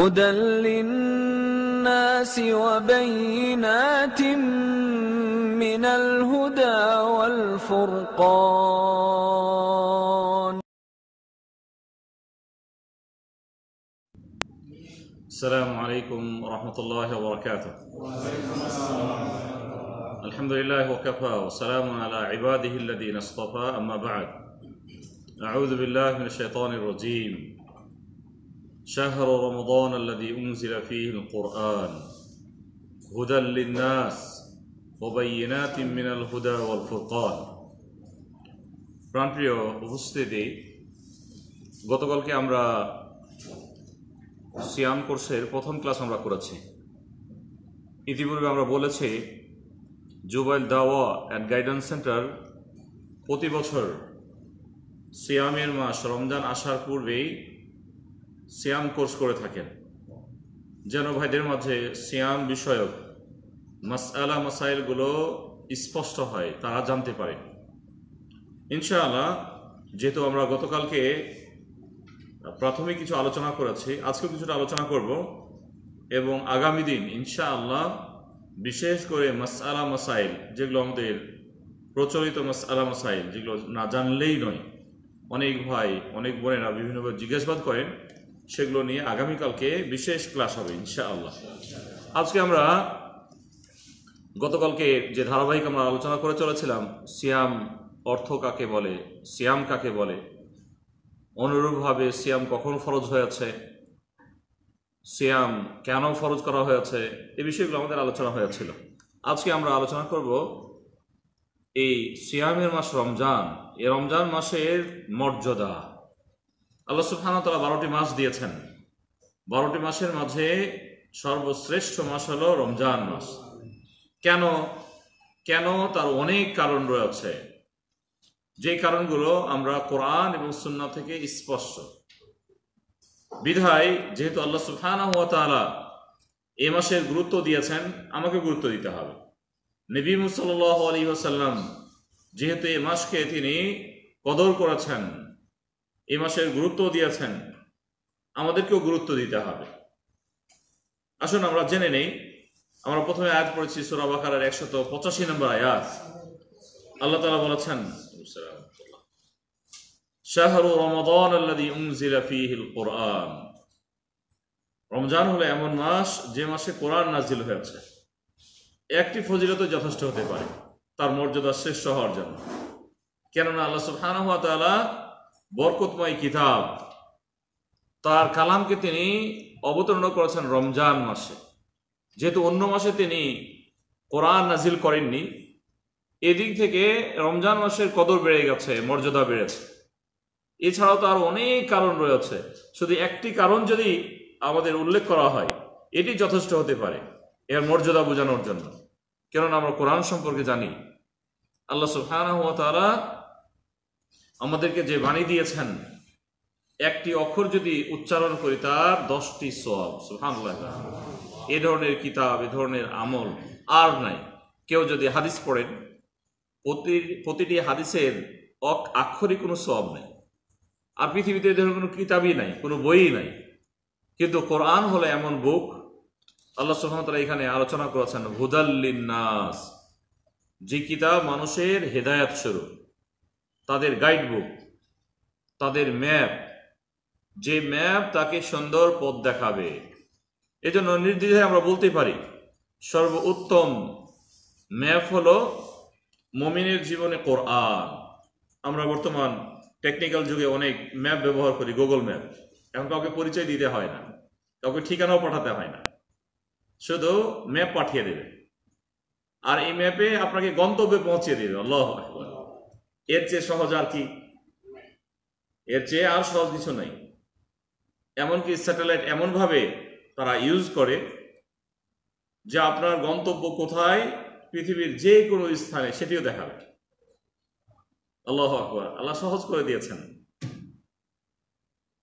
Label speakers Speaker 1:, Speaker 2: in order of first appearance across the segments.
Speaker 1: هدى للناس وبينات من الهدى والفرقان السلام عليكم ورحمة الله وبركاته وعليكم السلام الحمد لله وكفى وسلام على عباده الذين اصطفى أما بعد أعوذ بالله من الشيطان الرجيم شهر رمضان الذي أنزل فيه القرآن هدى للناس وبينات من الهدى والفرقان প্রাণপ্রিয় উপস্থিতি গতকালকে আমরা সিয়াম কোর্সের প্রথম ক্লাস আমরা করেছি ইতিপূর্বে আমরা বলেছি জুবাইল দাওয়া অ্যান্ড গাইডেন্স সেন্টার প্রতি বছর সিয়ামের মাস রমজান আসার পূর্বেই সিয়াম কোর্স করে থাকেন যেন ভাইদের মাঝে সিয়াম বিষয়ক মাসালা মাসাইলগুলো স্পষ্ট হয় তারা জানতে পারে ইনশাআল্লাহ যেহেতু আমরা গতকালকে প্রাথমিক কিছু আলোচনা করেছি আজকে কিছুটা আলোচনা করব এবং আগামী দিন ইনশাআল্লাহ বিশেষ করে মাসালা মাসাইল যেগুলো আমাদের প্রচলিত মাসালা মাসাইল যেগুলো না জানলেই নয় অনেক ভাই অনেক বোনেরা বিভিন্নভাবে জিজ্ঞাসাবাদ করেন সেগুলো নিয়ে আগামীকালকে বিশেষ ক্লাস হবে ইনশাআল্লাহ আজকে আমরা গতকালকে যে ধারাবাহিক আমরা আলোচনা করে চলেছিলাম সিয়াম অর্থ কাকে বলে সিয়াম কাকে বলে অনুরূপভাবে সিয়াম কখন ফরজ হয়েছে সিয়াম কেন ফরজ করা হয়েছে এই বিষয়গুলো আমাদের আলোচনা হয়েছিল আজকে আমরা আলোচনা করব এই সিয়ামের মাস রমজান এই রমজান মাসের মর্যাদা আল্লাহ তারা বারোটি মাস দিয়েছেন বারোটি মাসের মাঝে সর্বশ্রেষ্ঠ মাস হলো রমজান মাস কেন কেন তার অনেক কারণ রয়েছে যে কারণগুলো আমরা কোরআন এবং সুন্না থেকে স্পষ্ট বিধায় যেহেতু আল্লাহ সুফানা হুয়া এ মাসের গুরুত্ব দিয়েছেন আমাকে গুরুত্ব দিতে হবে নবী মুসাল্লাহ আলী আসাল্লাম যেহেতু এ মাসকে তিনি কদর করেছেন এই মাসের গুরুত্ব দিয়েছেন আমাদেরকেও গুরুত্ব দিতে হবে আসুন আমরা জেনে নেই আমরা প্রথমে আয়াত পড়েছি সোরা বাকারের একশত পঁচাশি নম্বর আয়াত আল্লাহ তালা বলেছেন শাহরু রমাদান আল্লাদি উনজিলা ফিহিল কোরআন রমজান হলো এমন মাস যে মাসে কোরআন নাজিল হয়েছে একটি ফজিলত যথেষ্ট হতে পারে তার মর্যাদা শ্রেষ্ঠ হওয়ার জন্য কেননা আল্লাহ সুবহানাহু ওয়া তাআলা বরকতময় কিতাব তার কালামকে তিনি অবতীর্ণ করেছেন রমজান মাসে যেহেতু অন্য মাসে তিনি কোরআন নাজিল করেননি এদিক থেকে রমজান মাসের কদর বেড়ে গেছে মর্যাদা বেড়েছে এছাড়াও তার অনেক কারণ রয়েছে শুধু একটি কারণ যদি আমাদের উল্লেখ করা হয় এটি যথেষ্ট হতে পারে এর মর্যাদা বোঝানোর জন্য কেননা আমরা কোরআন সম্পর্কে জানি আল্লাহ সুবহানাহু ওয়া আমাদেরকে যে বাণী দিয়েছেন একটি অক্ষর যদি উচ্চারণ করি তার দশটি সব এ ধরনের কিতাব এ ধরনের আমল আর নাই কেউ যদি হাদিস পড়েন প্রতি প্রতিটি হাদিসের অক আক্ষরিক কোনো সব নেই আর পৃথিবীতে এ ধরনের কোনো কিতাবই নাই কোনো বইই নাই কিন্তু কোরআন হলো এমন বুক আল্লাহ সুহামতারা এখানে আলোচনা করেছেন হুদাল্লিন নাস যে কিতাব মানুষের হেদায়াত স্বরূপ তাদের বুক তাদের ম্যাপ যে ম্যাপ তাকে সুন্দর পথ দেখাবে এজন্য নির্দ্বিধায় আমরা বলতে পারি সর্বোত্তম ম্যাপ হলো মমিনের জীবনে কোরআন আমরা বর্তমান টেকনিক্যাল যুগে অনেক ম্যাপ ব্যবহার করি গুগল ম্যাপ এখন কাউকে পরিচয় দিতে হয় না কাউকে ঠিকানাও পাঠাতে হয় না শুধু ম্যাপ পাঠিয়ে দেবে আর এই ম্যাপে আপনাকে গন্তব্যে পৌঁছে দেবে আল্লাহ আকবর এর চেয়ে সহজ আর কি এর চেয়ে আর সহজ কিছু নাই এমনকি স্যাটেলাইট এমনভাবে তারা ইউজ করে যে আপনার গন্তব্য কোথায় পৃথিবীর যে কোনো স্থানে সেটিও দেখাবে আল্লাহ আকবর আল্লাহ সহজ করে দিয়েছেন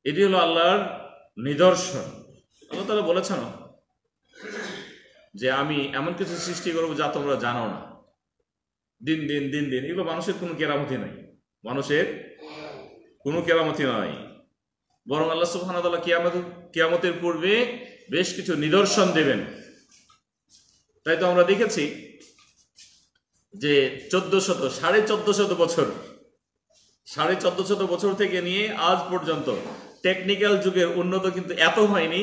Speaker 1: এটি হলো আল্লাহর নিদর্শন আল্লাহ তারা বলেছেন যে আমি এমন কিছু সৃষ্টি করবো যা তোমরা জানো না দিন দিন দিন দিন এগুলো মানুষের কোনো কেরামতি নাই মানুষের কোনো কেরামতি নাই বরং আল্লাহ সুহান কিয়ামত কিয়ামতের পূর্বে বেশ কিছু নিদর্শন দেবেন তাই তো আমরা দেখেছি যে চোদ্দ শত সাড়ে চোদ্দ শত বছর সাড়ে চোদ্দ শত বছর থেকে নিয়ে আজ পর্যন্ত টেকনিক্যাল যুগের উন্নত কিন্তু এত হয়নি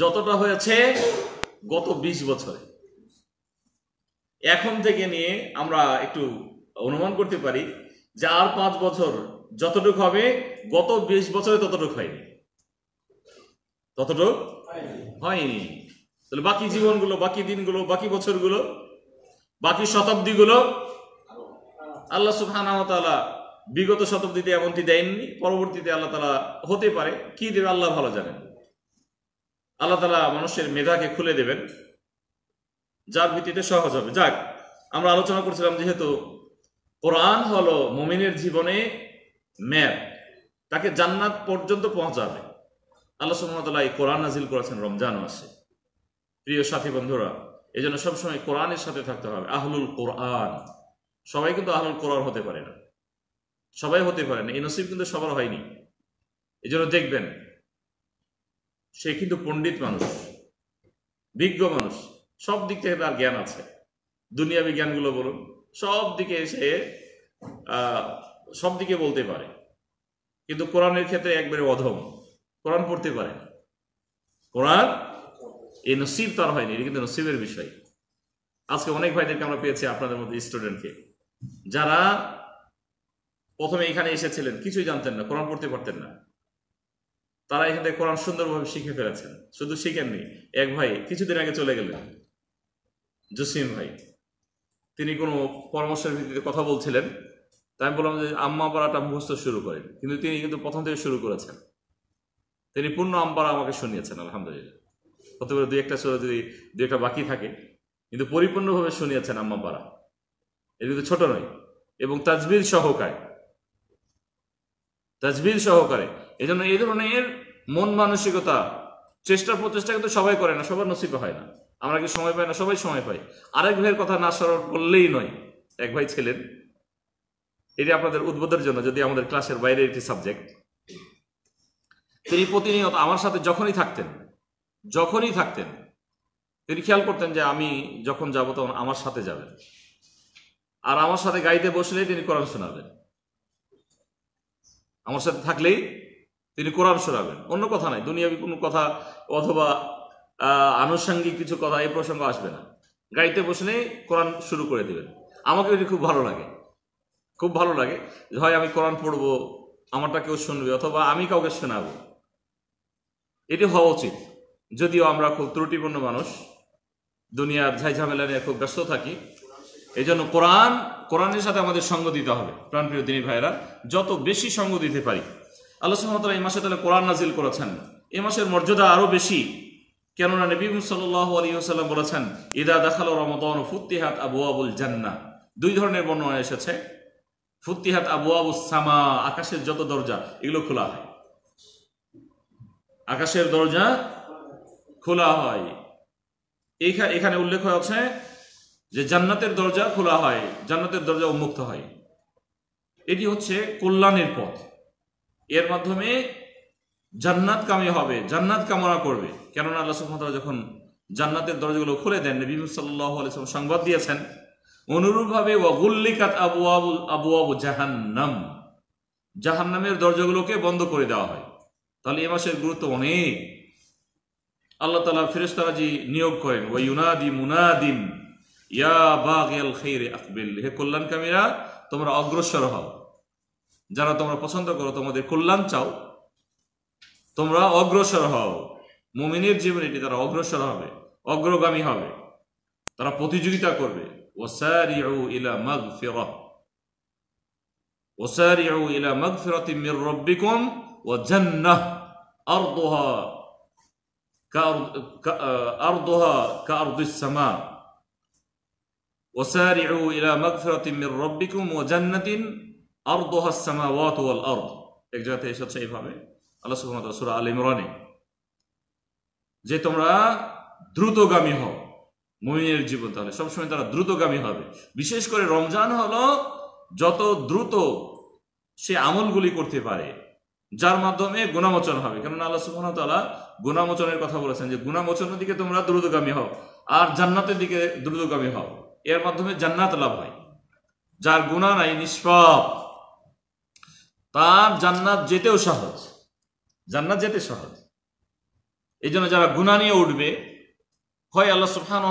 Speaker 1: যতটা হয়েছে গত বিশ বছরে এখন থেকে নিয়ে আমরা একটু অনুমান করতে পারি যে আর পাঁচ বছর যতটুক হবে গত বিশ বছরে ততটুক হয়নি ততটুক হয়নি তাহলে বাকি জীবনগুলো বাকি দিনগুলো বাকি বছরগুলো বাকি শতাব্দীগুলো আল্লাহ সুফানা তালা বিগত শতাব্দীতে এমনটি দেননি পরবর্তীতে আল্লাহ তালা হতে পারে কি দেবে আল্লাহ ভালো জানেন আল্লাহ তালা মানুষের মেধাকে খুলে দেবেন যার ভিত্তিতে সহজ হবে যাক আমরা আলোচনা করছিলাম যেহেতু কোরআন হলো মমিনের জীবনে ম্যাপ তাকে জান্নাত পর্যন্ত পৌঁছাবে আল্লাহ সুমতলা এই কোরআন নাজিল করেছেন রমজান মাসে প্রিয় সাথী বন্ধুরা এই জন্য সবসময় কোরআনের সাথে থাকতে হবে আহলুল কোরআন সবাই কিন্তু আহলুল কোরআন হতে পারে না সবাই হতে পারে না এই নসিব কিন্তু সবার হয়নি এই জন্য দেখবেন সে কিন্তু পণ্ডিত মানুষ বিজ্ঞ মানুষ সব দিক থেকে তার জ্ঞান আছে দুনিয়া বিজ্ঞানগুলো বলুন সব দিকে এসে সব দিকে বলতে পারে কিন্তু কোরআনের ক্ষেত্রে একবারে অধম কোরআন পড়তে পারে না কোরআন এই নসিব তার হয়নি এটা কিন্তু নসিবের বিষয় আজকে অনেক ভাইদেরকে আমরা পেয়েছি আপনাদের মধ্যে স্টুডেন্টকে যারা প্রথমে এখানে এসেছিলেন কিছুই জানতেন না কোরআন পড়তে পারতেন না তারা এখান থেকে কোরআন সুন্দরভাবে শিখে ফেলেছেন শুধু শিখেননি এক ভাই কিছুদিন আগে চলে গেলেন জসিম ভাই তিনি কোনো পরামর্শের ভিত্তিতে কথা বলছিলেন তাই আমি বললাম যে আম্মা পাড়াটা মুখস্থ শুরু করেন কিন্তু তিনি কিন্তু প্রথম থেকে শুরু করেছেন তিনি পূর্ণ আম্পারা আমাকে শুনিয়েছেন আলহামদুলিল্লাহ হতে পারে দুই একটা সুরা যদি দু একটা বাকি থাকে কিন্তু পরিপূর্ণভাবে শুনিয়েছেন আম্মা পাড়া এ কিন্তু ছোট নয় এবং তাজবির সহকারে তাজবির সহকারে এই জন্য এই ধরনের মন মানসিকতা চেষ্টা প্রচেষ্টা কিন্তু সবাই করে না সবার নসিবে হয় না আমরা কি সময় পাই না সবাই সময় পাই আরেক ভাইয়ের কথা না স্মরণ করলেই নয় এক ভাই ছিলেন এটি আপনাদের উদ্বোধের জন্য যদি আমাদের ক্লাসের বাইরে একটি সাবজেক্ট তিনি প্রতিনিয়ত আমার সাথে যখনই থাকতেন যখনই থাকতেন তিনি খেয়াল করতেন যে আমি যখন যাব তখন আমার সাথে যাবেন আর আমার সাথে গাড়িতে বসলেই তিনি কোরআন শোনাবেন আমার সাথে থাকলেই তিনি কোরআন শোনাবেন অন্য কথা নাই দুনিয়াবি কোনো কথা অথবা আনুষঙ্গিক কিছু কথা এই প্রসঙ্গ আসবে না গাড়িতে বসে কোরআন শুরু করে দেবেন আমাকে এটি খুব ভালো লাগে খুব ভালো লাগে হয় আমি কোরআন পড়বো আমারটা কেউ শুনবে অথবা আমি কাউকে শোনাবো এটি হওয়া উচিত যদিও আমরা খুব ত্রুটিপূর্ণ মানুষ দুনিয়ার ঝাই ঝামেলা নিয়ে খুব ব্যস্ত থাকি এই জন্য কোরআন কোরআনের সাথে আমাদের সঙ্গ দিতে হবে প্রাণপ্রিয় দিনী ভাইয়েরা যত বেশি সঙ্গ দিতে পারি আল্লাহ সাহামতাল এই মাসে তাহলে কোরআন নাজিল করেছেন এ মাসের মর্যাদা আরও বেশি কেননা নবীম সাল্লাহ আলী সাল্লাম বলেছেন ইদা দেখাল রমদন ফুত্তিহাত আবু আবুল জান্না দুই ধরনের বর্ণনা এসেছে ফুত্তিহাত আবু আবু সামা আকাশের যত দরজা এগুলো খোলা হয় আকাশের দরজা খোলা হয় এখানে উল্লেখ হয়ে আছে যে জান্নাতের দরজা খোলা হয় জান্নাতের দরজা উন্মুক্ত হয় এটি হচ্ছে কল্যাণের পথ এর মাধ্যমে জান্নাত কামি হবে জান্নাত কামনা করবে কেননা আল্লাহ সুহামতালা যখন জান্নাতের দরজাগুলো খুলে দেন নবী সাল্লাহ সংবাদ দিয়েছেন অনুরূপভাবে ওয়াগুল্লিকাত আবু আবু আবু আবু জাহান্নাম জাহান্নামের দরজাগুলোকে বন্ধ করে দেওয়া হয় তাহলে এ মাসের গুরুত্ব অনেক আল্লাহ তালা ফিরেস্তারা যে নিয়োগ করেন ওয়া ইউনাদি মুনাদিন ইয়া এল খেইরে আকবিল হে কল্যাণকামীরা তোমরা অগ্রসর হও যারা তোমরা পছন্দ করো তোমাদের কল্যাণ চাও তোমরা অগ্রসর হও মুমিনের জীবনে এটি তারা অগ্রসর হবে অগ্রগামী হবে তারা প্রতিযোগিতা করবে ওসারিউ ইলা মাগফিরাহ ওসারিউ ইলা মাগফিরাতিন মির রাব্বিকুম ওয়া জান্নাহ আরদুহা আরদুহা কাআরদিস সামা وسارعوا إلى مغفرة من ربكم وجنة أرضها السماوات والأرض এক জায়গাতে এসেছে এইভাবে আল্লাহ সুরা আল ইমরানে যে তোমরা দ্রুতগামী হও মমিনের জীবন তাহলে সবসময় তারা দ্রুতগামী হবে বিশেষ করে রমজান হলো যত দ্রুত সে আমলগুলি করতে পারে যার মাধ্যমে গুণামোচন হবে কেননা আল্লাহ সুহামতাল্লাহ গুণামোচনের কথা বলেছেন যে গুণামোচনের দিকে তোমরা দ্রুতগামী হও আর জান্নাতের দিকে দ্রুতগামী হও এর মাধ্যমে জান্নাত লাভ হয় যার গুণা নাই নিষ্প তার জান্নাত যেতেও সহজ জান্নাত যেতে সহজ এই জন্য যারা গুণা নিয়ে উঠবে হয় আল্লাহ সুফান ও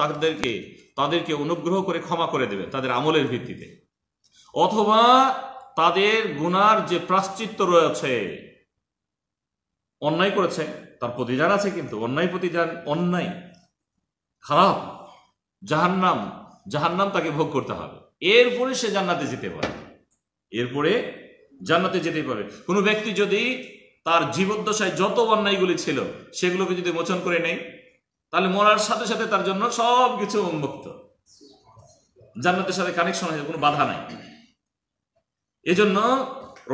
Speaker 1: তাদেরকে তাদেরকে অনুগ্রহ করে ক্ষমা করে দেবে তাদের আমলের ভিত্তিতে অথবা তাদের গুনার যে প্রাশ্চিত্য রয়েছে অন্যায় করেছে তার প্রতিদান আছে কিন্তু অন্যায় প্রতিদান অন্যায় খারাপ জাহান্নাম জাহান্নাম তাকে ভোগ করতে হবে এরপরে সে জান্নাতে যেতে পারে এরপরে জান্নাতে যেতে পারে কোনো ব্যক্তি যদি তার জীবদ্দশায় যত অন্যায়গুলি ছিল সেগুলোকে যদি মোচন করে নেই তাহলে মরার সাথে সাথে তার জন্য সব কিছু উন্মুক্ত জান্নাতের সাথে কানেকশন হয়ে কোনো বাধা নাই এজন্য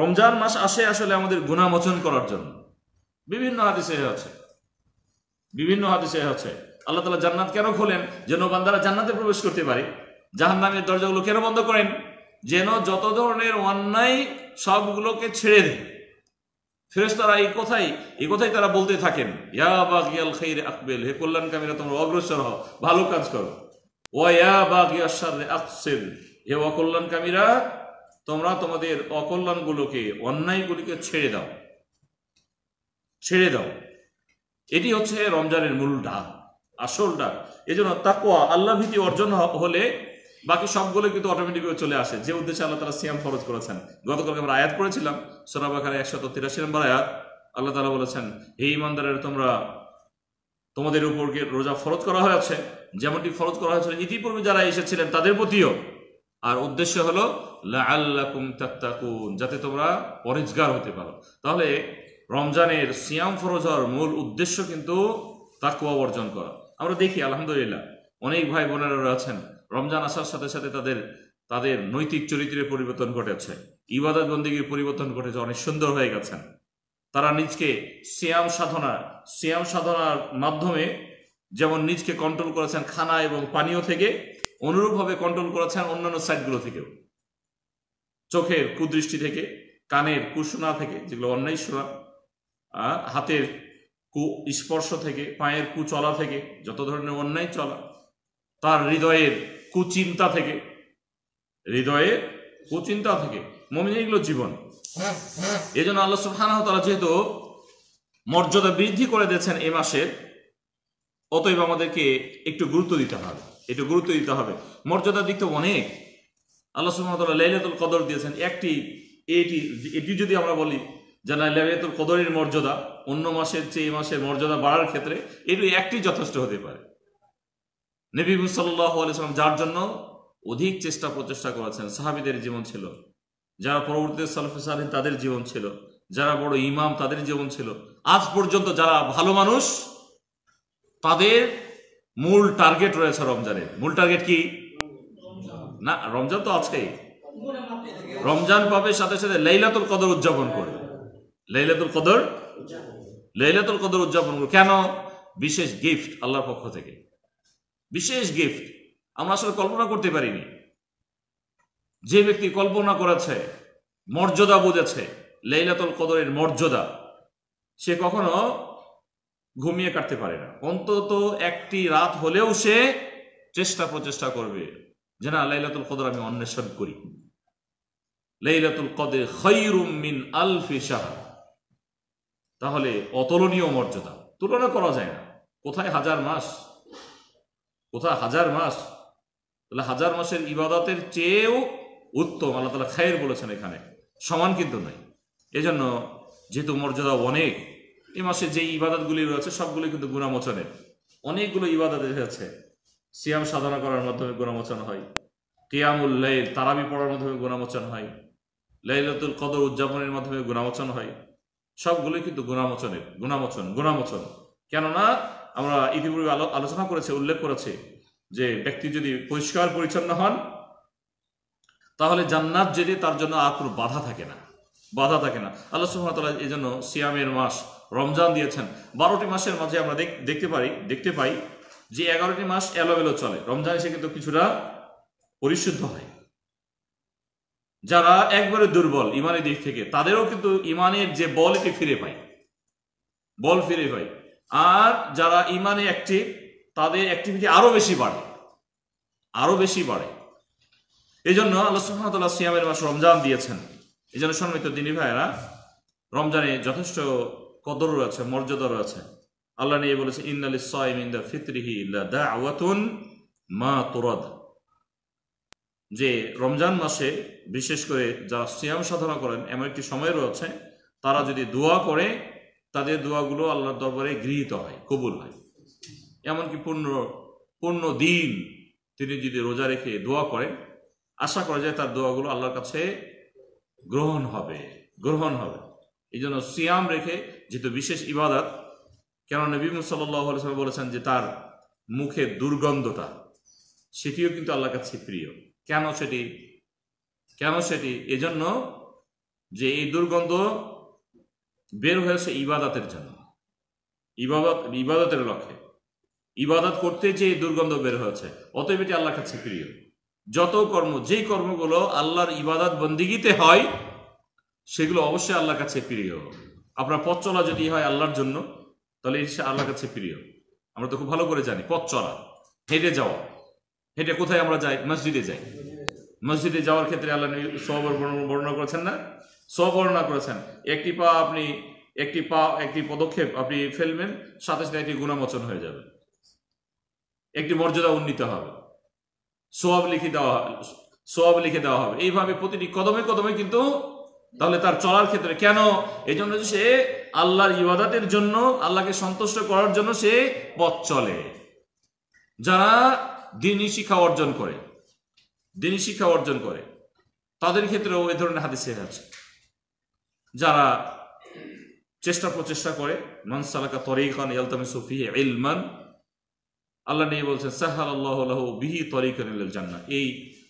Speaker 1: রমজান মাস আসে আসলে আমাদের মোচন করার জন্য বিভিন্ন হাদিসে আছে বিভিন্ন হাদিসে আছে আল্লাহ তালা জান্নাত কেন খোলেন যেন বান্দারা জান্নাতে প্রবেশ করতে পারে জাহান নামের দরজাগুলো কেন বন্ধ করেন যেন যত ধরনের অন্যায় সবগুলোকে ছেড়ে দেয় ফেরেস্তারা এই কথাই এই কথাই তারা বলতে থাকেন ইয়া বা গিয়াল খেইরে আকবেল হে কল্যাণকামীরা তোমরা অগ্রসর হও ভালো কাজ করো ও ইয়া বা আকসেল হে অকল্যাণকামীরা তোমরা তোমাদের অকল্যাণগুলোকে অন্যায়গুলিকে ছেড়ে দাও ছেড়ে দাও এটি হচ্ছে রমজানের মূল ডাক আসল ডাক এজন্য তাকোয়া আল্লাহ ভীতি অর্জন হলে বাকি সবগুলো কিন্তু অটোমেটিকভাবে চলে আসে যে উদ্দেশ্যে আল্লাহ তালা সিয়াম ফরজ করেছেন গতকালকে আমরা আয়াত পড়েছিলাম সোরাবাখার একশত তিরাশি নম্বর আয়াত আল্লাহ তালা বলেছেন এই ইমানদারের তোমরা তোমাদের উপর রোজা ফরজ করা হয়েছে যেমনটি ফরজ করা হয়েছিল ইতিপূর্বে যারা এসেছিলেন তাদের প্রতিও আর উদ্দেশ্য হলো লাল্লাকুম তাত্তাকুন যাতে তোমরা পরিষ্কার হতে পারো তাহলে রমজানের সিয়াম ফরজ হওয়ার মূল উদ্দেশ্য কিন্তু তাকুয়া অর্জন করা আমরা দেখি আলহামদুলিল্লাহ অনেক ভাই বোনেরা আছেন রমজান আসার সাথে সাথে তাদের তাদের নৈতিক চরিত্রের পরিবর্তন ঘটেছে ইবাদত বন্দীগীর পরিবর্তন ঘটেছে অনেক সুন্দর হয়ে গেছেন তারা নিজকে শ্যাম সাধনা শ্যাম সাধনার মাধ্যমে যেমন নিজকে কন্ট্রোল করেছেন খানা এবং পানীয় থেকে অনুরূপভাবে কন্ট্রোল করেছেন অন্যান্য সাইটগুলো থেকেও চোখের কুদৃষ্টি থেকে কানের কুশোনা থেকে যেগুলো অন্যায় শোনা হাতের কু স্পর্শ থেকে পায়ের কুচলা থেকে যত ধরনের অন্যায় চলা তার হৃদয়ের কুচিন্তা থেকে হৃদয়ে কুচিন্তা থেকে মমিন এগুলো জীবন এই জন্য আল্লাহ সুবহানাহু তারা যেহেতু মর্যাদা বৃদ্ধি করে দিয়েছেন এই মাসের অতএব আমাদেরকে একটু গুরুত্ব দিতে হবে একটু গুরুত্ব দিতে হবে মর্যাদার দিক তো অনেক আল্লাহ সুমতলা লাইলাতুল কদর দিয়েছেন একটি এটি এটি যদি আমরা বলি যে না কদরের মর্যাদা অন্য মাসের চেয়ে এই মাসের মর্যাদা বাড়ার ক্ষেত্রে এটি একটি যথেষ্ট হতে পারে নবীব সাল্লাহ যার জন্য অধিক চেষ্টা প্রচেষ্টা করেছেন সাহাবিদের জীবন ছিল যারা পরবর্তীতে সালফে সালিন তাদের জীবন ছিল যারা বড় ইমাম তাদের জীবন ছিল আজ পর্যন্ত যারা ভালো মানুষ তাদের মূল টার্গেট রয়েছে রমজানের মূল টার্গেট কি না রমজান তো আজকে রমজান পাবে সাথে সাথে লাইলাতুল কদর উদযাপন করে লাইলাতুল কদর লাইলাতুল কদর উদযাপন করে কেন বিশেষ গিফট আল্লাহর পক্ষ থেকে বিশেষ গিফট আমরা আসলে কল্পনা করতে পারিনি যে ব্যক্তি কল্পনা করেছে মর্যাদা বুঝেছে লেইলাতুল কদরের মর্যাদা সে কখনো ঘুমিয়ে কাটতে পারে না অন্তত একটি রাত হলেও সে চেষ্টা প্রচেষ্টা করবে যে না লাইলাতুল কদর আমি অন্বেষণ করি লাইলাতুল কদে খৈরুম মিন আলফি শাহর তাহলে অতুলনীয় মর্যাদা তুলনা করা যায় না কোথায় হাজার মাস কোথা হাজার মাস তাহলে হাজার মাসের ইবাদতের চেয়েও উত্তম আল্লাহ তালা খায়ের বলেছেন এখানে সমান কিন্তু নয় এজন্য যেহেতু মর্যাদা অনেক এ মাসে যে ইবাদতগুলি রয়েছে সবগুলি কিন্তু গুণামোচনের অনেকগুলো ইবাদত এসেছে সিয়াম সাধনা করার মাধ্যমে গুণামোচন হয় কেয়ামুল লাইল তারাবি পড়ার মাধ্যমে গুণামোচন হয় লাইলাতুল কদর উদযাপনের মাধ্যমে গুণামোচন হয় সবগুলোই কিন্তু গুণামোচনের গুণামোচন গুণামোচন কেননা আমরা ইতিপূর্বে আলোচনা করেছে উল্লেখ করেছে যে ব্যক্তি যদি পরিষ্কার পরিচ্ছন্ন হন তাহলে জান্নাত যেতে তার জন্য আর কোনো বাধা থাকে না বাধা থাকে না আল্লাহ সুহামতাল্লাহ এই জন্য সিয়ামের মাস রমজান দিয়েছেন বারোটি মাসের মাঝে আমরা দেখতে পারি দেখতে পাই যে এগারোটি মাস এলোমেলো চলে রমজান এসে কিন্তু কিছুটা পরিশুদ্ধ হয় যারা একবারে দুর্বল ইমানের দিক থেকে তাদেরও কিন্তু ইমানের যে বল এটি ফিরে পায় বল ফিরে পায় আর যারা ইমানে অ্যাক্টিভ তাদের অ্যাক্টিভিটি আরও বেশি বাড়ে আরও বেশি বাড়ে এই জন্য আল্লাহ সুহামতাল্লাহ সিয়ামের মাস রমজান দিয়েছেন এই জন্য সম্মিত দিনী ভাইয়েরা রমজানে যথেষ্ট কদর রয়েছে মর্যাদা রয়েছে আল্লাহ নিয়ে বলেছে ইন্নালি সাইম ইন দা ফিতরিহি মা তোরদ যে রমজান মাসে বিশেষ করে যারা সিয়াম সাধনা করেন এমন একটি সময় রয়েছে তারা যদি দোয়া করে তাদের দোয়াগুলো আল্লাহর দরবারে গৃহীত হয় কবুল হয় এমনকি পূর্ণ পূর্ণ দিন তিনি যদি রোজা রেখে দোয়া করেন আশা করা যায় তার দোয়াগুলো আল্লাহর কাছে গ্রহণ হবে গ্রহণ হবে এই জন্য সিয়াম রেখে যেহেতু বিশেষ ইবাদত কেন নবী মুসাল্লাহ বলেছেন যে তার মুখে দুর্গন্ধটা সেটিও কিন্তু আল্লাহর কাছে প্রিয় কেন সেটি কেন সেটি এজন্য যে এই দুর্গন্ধ বের হয়েছে ইবাদতের জন্য ইবাদত ইবাদতের লক্ষ্যে ইবাদত করতে যে দুর্গন্ধ বের হয়েছে অতএব এটি আল্লাহর কাছে প্রিয় যত কর্ম যেই কর্মগুলো আল্লাহর ইবাদত বন্দিগিতে হয় সেগুলো অবশ্যই আল্লাহর কাছে প্রিয় আপনার পথ চলা যদি হয় আল্লাহর জন্য তাহলে এটি আল্লাহর কাছে প্রিয় আমরা তো খুব ভালো করে জানি পথ চলা হেঁটে যাওয়া হেঁটে কোথায় আমরা যাই মসজিদে যাই মসজিদে যাওয়ার ক্ষেত্রে আল্লাহ সবার বর্ণনা করেছেন না স্ববর্ণনা করেছেন একটি পা আপনি একটি পা একটি পদক্ষেপ আপনি ফেলবেন সাথে সাথে একটি গুণামোচন হয়ে যাবে একটি মর্যাদা উন্নীত হবে সোয়াব লিখে দেওয়া সোয়াব লিখে দেওয়া হবে এইভাবে প্রতিটি কদমে কদমে কিন্তু তাহলে তার চলার ক্ষেত্রে কেন এই জন্য যে সে আল্লাহর ইবাদাতের জন্য আল্লাহকে সন্তুষ্ট করার জন্য সে পথ চলে যারা দিনই শিক্ষা অর্জন করে দিনই শিক্ষা অর্জন করে তাদের ক্ষেত্রেও এ ধরনের সে আছে যারা চেষ্টা প্রচেষ্টা করে মান সালাকা তরিকান ইয়ালতামি সুফি ইলমান আল্লাহ নিয়ে বলছেন সাহাল আল্লাহ বিহি তরিকান জান্নাত এই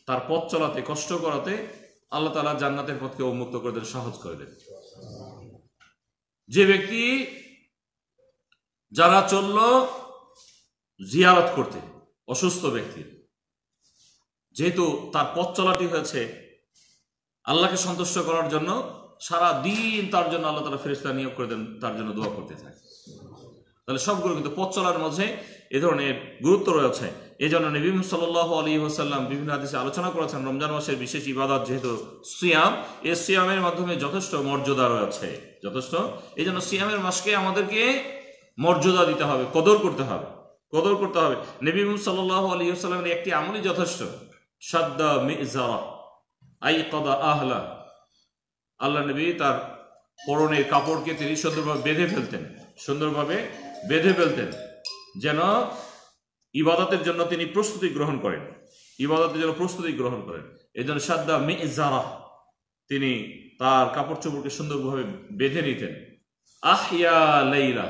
Speaker 1: তার পথ চলাতে কষ্ট করাতে আল্লাহ তালা জান্নাতের পথকে উন্মুক্ত করে দেন সহজ করে দেন যে ব্যক্তি যারা চলল জিয়ারত করতে অসুস্থ ব্যক্তি যেহেতু তার পথ চলাটি হয়েছে আল্লাহকে সন্তুষ্ট করার জন্য সারা দিন তার জন্য আল্লাহ তালা ফেরিস্তা নিয়োগ করে দেন তার জন্য দোয়া করতে থাকে তাহলে সবগুলো কিন্তু পথ চলার মাঝে এ ধরনের গুরুত্ব রয়েছে এই জন্য নবীম সাল্লাহ আলী হোসাল্লাম বিভিন্ন আদেশে আলোচনা করেছেন রমজান মাসের বিশেষ ইবাদত যেহেতু সিয়াম এ সিয়ামের মাধ্যমে যথেষ্ট মর্যাদা রয়েছে যথেষ্ট এই জন্য সিয়ামের মাসকে আমাদেরকে মর্যাদা দিতে হবে কদর করতে হবে কদর করতে হবে নবীম সাল্লাহ আলী হোসাল্লামের একটি আমলই যথেষ্ট সাদ্দা মিজা আই কদা আহলা আল্লাহ নবী তার পরনের কাপড়কে তিনি সুন্দরভাবে বেঁধে ফেলতেন সুন্দরভাবে বেঁধে ফেলতেন যেন ইবাদতের জন্য তিনি প্রস্তুতি গ্রহণ করেন ইবাদতের জন্য প্রস্তুতি গ্রহণ করেন এই জন্য সাদ্দা মে তিনি তার কাপড় চোপড়কে সুন্দরভাবে বেঁধে নিতেন আহিয়া লাইলা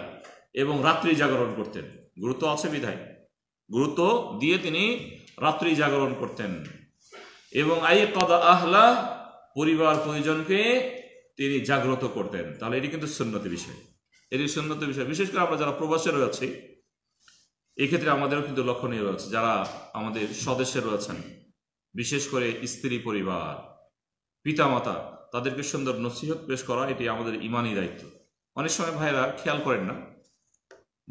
Speaker 1: এবং রাত্রি জাগরণ করতেন গুরুত্ব আছে বিধায় গুরুত্ব দিয়ে তিনি রাত্রি জাগরণ করতেন এবং আই কদা আহলা পরিবার পরিজনকে তিনি জাগ্রত করতেন তাহলে এটি কিন্তু সুন্নতি বিষয় এটি সুন্নতি বিষয় বিশেষ করে আমরা যারা প্রবাসে রয়েছি এক্ষেত্রে আমাদেরও কিন্তু লক্ষণীয় রয়েছে যারা আমাদের স্বদেশে রয়েছেন বিশেষ করে স্ত্রী পরিবার পিতামাতা তাদেরকে সুন্দর নসিহত পেশ করা এটি আমাদের ইমানই দায়িত্ব অনেক সময় ভাইরা খেয়াল করেন না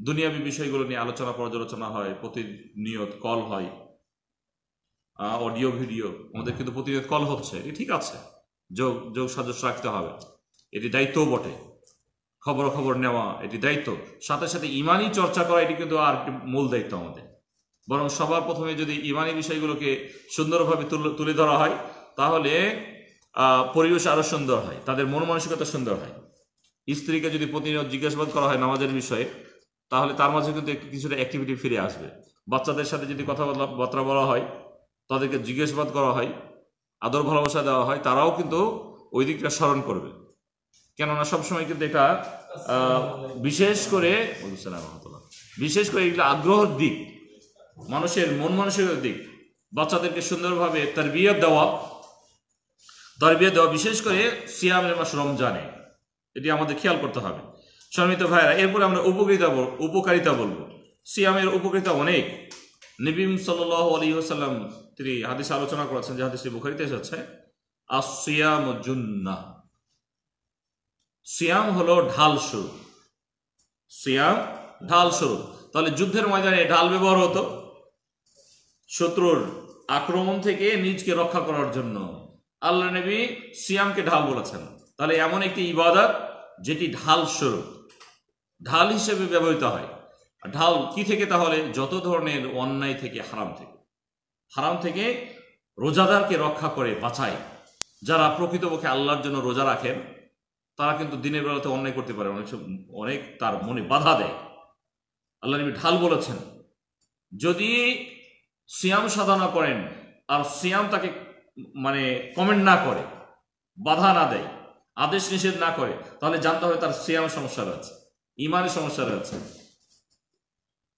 Speaker 1: দুনিয়াবী বিষয়গুলো নিয়ে আলোচনা পর্যালোচনা হয় প্রতিনিয়ত কল হয় অডিও ভিডিও আমাদের কিন্তু প্রতিনিয়ত কল হচ্ছে এটি ঠিক আছে যোগ যোগ সাজস্য রাখতে হবে এটি দায়িত্বও বটে খবর খবর নেওয়া এটি দায়িত্ব সাথে সাথে ইমানই চর্চা করা এটি কিন্তু আর একটি মূল দায়িত্ব আমাদের বরং সবার প্রথমে যদি ইমানি বিষয়গুলোকে সুন্দরভাবে তুলে ধরা হয় তাহলে পরিবেশ আরও সুন্দর হয় তাদের মন মানসিকতা সুন্দর হয় স্ত্রীকে যদি প্রতিনিয়ত জিজ্ঞাসাবাদ করা হয় নামাজের বিষয়ে তাহলে তার মাঝে কিন্তু কিছুটা অ্যাক্টিভিটি ফিরে আসবে বাচ্চাদের সাথে যদি কথা বলা বলা হয় তাদেরকে জিজ্ঞাসাবাদ করা হয় আদর ভালোবাসা দেওয়া হয় তারাও কিন্তু ওই দিকটা স্মরণ করবে কেননা সবসময় কিন্তু এটা বিশেষ করে বিশেষ করে এগুলো আগ্রহের দিক মানুষের মন মানসিকতার দিক বাচ্চাদেরকে সুন্দরভাবে তার বিয়ে দেওয়া তার বিয়ে দেওয়া বিশেষ করে সিয়ামের মাস রমজানে এটি আমাদের খেয়াল করতে হবে সম্মিত ভাইরা এরপরে আমরা উপকারিতা উপকারিতা বলবো সিয়ামের উপকারিতা অনেক নবীম সাল আলী সাল্লাম তিনি হাদিস আলোচনা করেছেন যে হাদিস বুখারিতে এসেছে আসিয়াম জুন্না সিয়াম হলো ঢাল স্বরূপ সিয়াম ঢাল স্বরূপ তাহলে যুদ্ধের ময়দানে ঢাল ব্যবহার হতো শত্রুর আক্রমণ থেকে নিজকে রক্ষা করার জন্য আল্লাহ নবী সিয়ামকে ঢাল বলেছেন তাহলে এমন একটি ইবাদত যেটি ঢাল স্বরূপ ঢাল হিসেবে ব্যবহৃত হয় ঢাল কি থেকে তাহলে যত ধরনের অন্যায় থেকে হারাম থেকে হারাম থেকে রোজাদারকে রক্ষা করে বাঁচায় যারা প্রকৃতপক্ষে আল্লাহর জন্য রোজা রাখেন তারা কিন্তু দিনের বেলাতে অন্যায় করতে পারে অনেক অনেক তার মনে বাধা দেয় আল্লাহ নবী ঢাল বলেছেন যদি সিয়াম সাধনা করেন আর সিয়াম তাকে মানে কমেন্ট না করে বাধা না দেয় আদেশ নিষেধ না করে তাহলে জানতে হবে তার সিয়াম সমস্যা রয়েছে ইমানের সমস্যা রয়েছে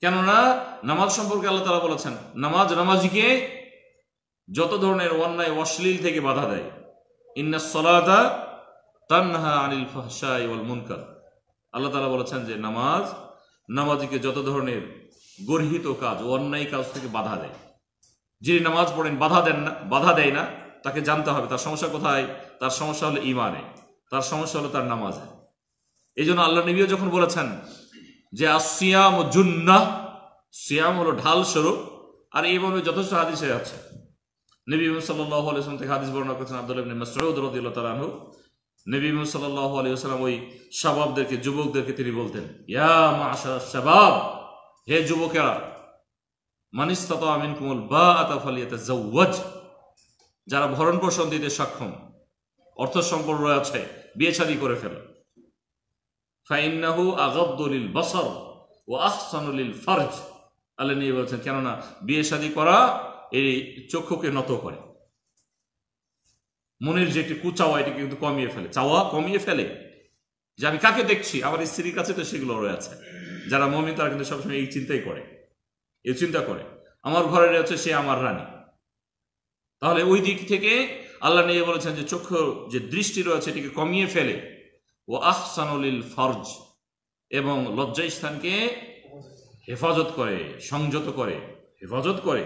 Speaker 1: কেননা নামাজ সম্পর্কে আল্লাহ তালা বলেছেন নামাজ নামাজিকে যত ধরনের অন্যায় অশ্লীল থেকে বাধা দেয় ইন্না সলাদা তান্নাহা আনিল ফাহসা ওয়াল মুনকার আল্লাহ তালা বলেছেন যে নামাজ নামাজিকে যত ধরনের গর্হিত কাজ অন্যায় কাজ থেকে বাধা দেয় যিনি নামাজ পড়েন বাধা দেন না বাধা দেয় না তাকে জানতে হবে তার সমস্যা কোথায় তার সমস্যা হলো ইমানে তার সমস্যা হলো তার নামাজে এই জন্য আল্লাহ নবীও যখন বলেছেন যে আসিয়াম জুন্না সিয়াম হলো ঢাল স্বরূপ আর এইভাবে যথেষ্ট হয়ে আছে নবী সাল্লাহ আলিয়াম থেকে হাদিস বর্ণনা করেছেন আব্দুল ইবনে মাসউদ রাদিয়াল্লাহু তাআলা আনহু নবী সাল্লাহ আলিয়াল্লাম ওই শাবাবদেরকে যুবকদেরকে তিনি বলতেন ইয়া মাশা শাবাব হে যুবকেরা মানিস্তত আমিন কুমল বা আতাফালিয়াতে জৌওয়াজ যারা ভরণ পোষণ দিতে সক্ষম অর্থ সম্পর্ক রয়েছে বিয়ে শাদি করে ফেলো ফাইন্নাহু আগবদুলিল বসর ও আহসানুলিল ফরজ আল্লাহ নিয়ে বলছেন কেননা বিয়ে শাদী করা এই চক্ষুকে নত করে মনের যে একটি কুচাওয়া এটাকে কিন্তু কমিয়ে ফেলে চাওয়া কমিয়ে ফেলে যে আমি কাকে দেখছি আমার স্ত্রীর কাছে তো সেগুলো রয়েছে যারা মমিন তারা কিন্তু সবসময় এই চিন্তাই করে এই চিন্তা করে আমার ঘরে রয়েছে সে আমার রানী তাহলে ওই দিক থেকে আল্লাহ নিয়ে বলেছেন যে চক্ষুর যে দৃষ্টি রয়েছে এটিকে কমিয়ে ফেলে ও আহসানুলিল ফরজ এবং লজ্জা স্থানকে হেফাজত করে সংযত করে হেফাজত করে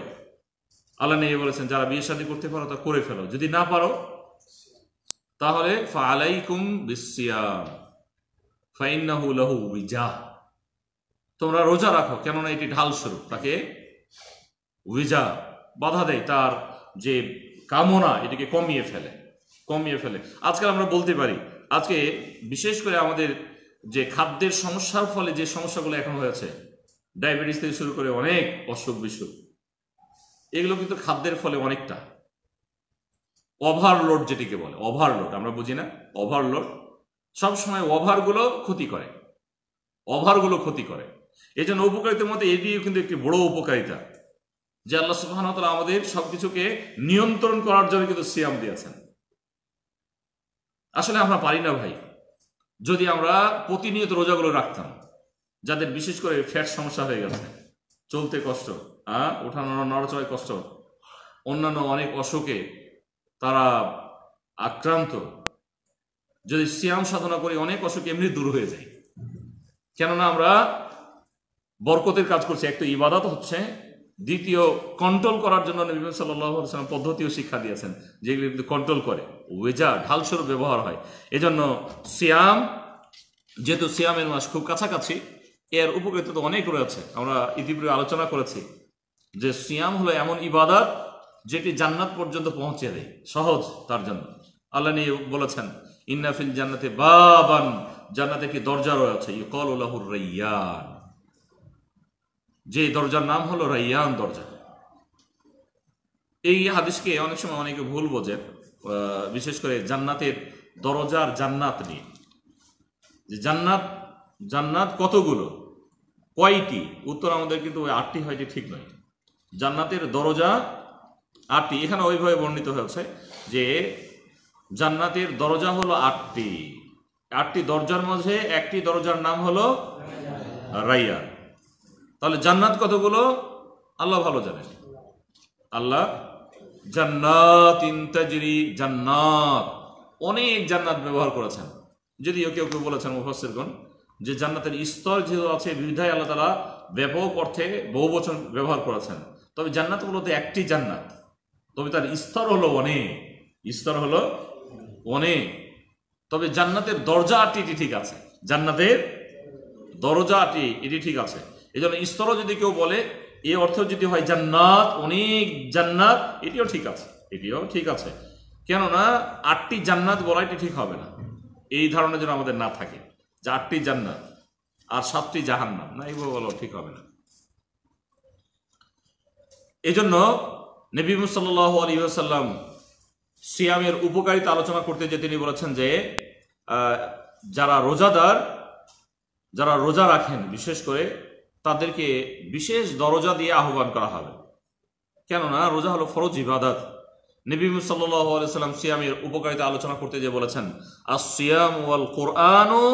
Speaker 1: আল্লাহ নেই বলেছেন যারা বিয়ে শাদী করতে পারো তা করে ফেলো যদি না পারো তাহলে ফালাইকুম বিসিয়াম ফাইন্নাহু লাহু উইজা তোমরা রোজা রাখো কেননা এটি ঢাল স্বরূপ তাকে উইজা বাধা দেয় তার যে কামনা এটিকে কমিয়ে ফেলে কমিয়ে ফেলে আজকাল আমরা বলতে পারি আজকে বিশেষ করে আমাদের যে খাদ্যের সমস্যার ফলে যে সমস্যাগুলো এখন হয়েছে ডায়াবেটিস থেকে শুরু করে অনেক অসুখ বিসুখ এগুলো কিন্তু খাদ্যের ফলে অনেকটা ওভারলোড যেটিকে বলে ওভারলোড আমরা বুঝি না ওভারলোড সবসময় ওভারগুলো ক্ষতি করে ওভারগুলো ক্ষতি করে এই জন্য উপকারিতার মধ্যে এটিও কিন্তু একটি বড় উপকারিতা যে আল্লাহ সুবাহতালা আমাদের সব কিছুকে নিয়ন্ত্রণ করার জন্য কিন্তু সিয়াম দিয়েছেন আসলে আমরা পারি না ভাই যদি আমরা প্রতিনিয়ত রোজাগুলো রাখতাম যাদের বিশেষ করে ফ্যাট সমস্যা হয়ে গেছে চলতে কষ্ট হ্যাঁ ওঠানো নড়াচড়ায় কষ্ট অন্যান্য অনেক অসুখে তারা আক্রান্ত যদি শ্যাম সাধনা করি অনেক অসুখ এমনি দূর হয়ে যায় কেননা আমরা বরকতের কাজ করছি একটা ইবাদত হচ্ছে দ্বিতীয় কন্ট্রোল করার জন্য নবী সাল্লাম পদ্ধতিও শিক্ষা দিয়েছেন যেগুলি কন্ট্রোল করে ওয়েজা ঢালস্বরূপ ব্যবহার হয় এজন্য সিয়াম যেহেতু সিয়ামের মাস খুব কাছাকাছি এর উপকৃত তো অনেক রয়েছে আমরা ইতিপূর্বে আলোচনা করেছি যে সিয়াম হলো এমন ইবাদত যেটি জান্নাত পর্যন্ত পৌঁছে দেয় সহজ তার জন্য আল্লাহ নিয়ে বলেছেন ইন্নাফিল জান্নাতে বাবান জান্নাতে কি দরজা রয়েছে ইকল উল্লাহুর রাইয়ান যে দরজার নাম হলো রাইয়ান দরজা এই হাদিসকে অনেক সময় অনেকে ভুল বোঝেন বিশেষ করে জান্নাতের দরজার জান্নাত নিয়ে যে জান্নাত জান্নাত কতগুলো কয়টি উত্তর আমাদের কিন্তু ওই আটটি হয়টি ঠিক নয় জান্নাতের দরজা আটটি এখানে ওইভাবে বর্ণিত হয়েছে যে জান্নাতের দরজা হলো আটটি আটটি দরজার মাঝে একটি দরজার নাম হলো রাইয়া তাহলে জান্নাত কতগুলো আল্লাহ ভালো জানেন আল্লাহ জান্নাত ইন্তাজরি জান্নাত অনেক জান্নাত ব্যবহার করেছেন যদিও কেউ কেউ বলেছেন মুফাসিরগণ যে জান্নাতের স্তর যেহেতু আছে বিধায় আল্লাহ তালা ব্যাপক অর্থে বহু বচন ব্যবহার করেছেন তবে জান্নাতগুলোতে একটি জান্নাত তবে তার স্তর হলো অনেক স্তর হলো অনেক তবে জান্নাতের দরজা আটটি এটি ঠিক আছে জান্নাতের দরজা আটি এটি ঠিক আছে এই জন্য স্তরও যদি কেউ বলে এ অর্থ যদি হয় জান্নাত অনেক জান্নাত এটিও ঠিক আছে এটিও ঠিক আছে কেননা আটটি জান্নাত বলা এটি ঠিক হবে না এই ধারণা যেন আমাদের না থাকে যে আটটি জান্নাত আর সাতটি জাহান্নাত না এগুলো বলো ঠিক হবে না এই জন্য নবী মুসাল্লাহ আলী সাল্লাম সিয়ামের উপকারিতা আলোচনা করতে যে তিনি বলেছেন যে যারা রোজাদার যারা রোজা রাখেন বিশেষ করে তাদেরকে বিশেষ দরজা দিয়ে আহ্বান করা হবে কেননা রোজা হলো ফরজ ইবাদত নবী সাল্লাহ আলাইসাল্লাম সিয়ামের উপকারিতা আলোচনা করতে যে বলেছেন আসিয়াম ওয়াল কোরআন ও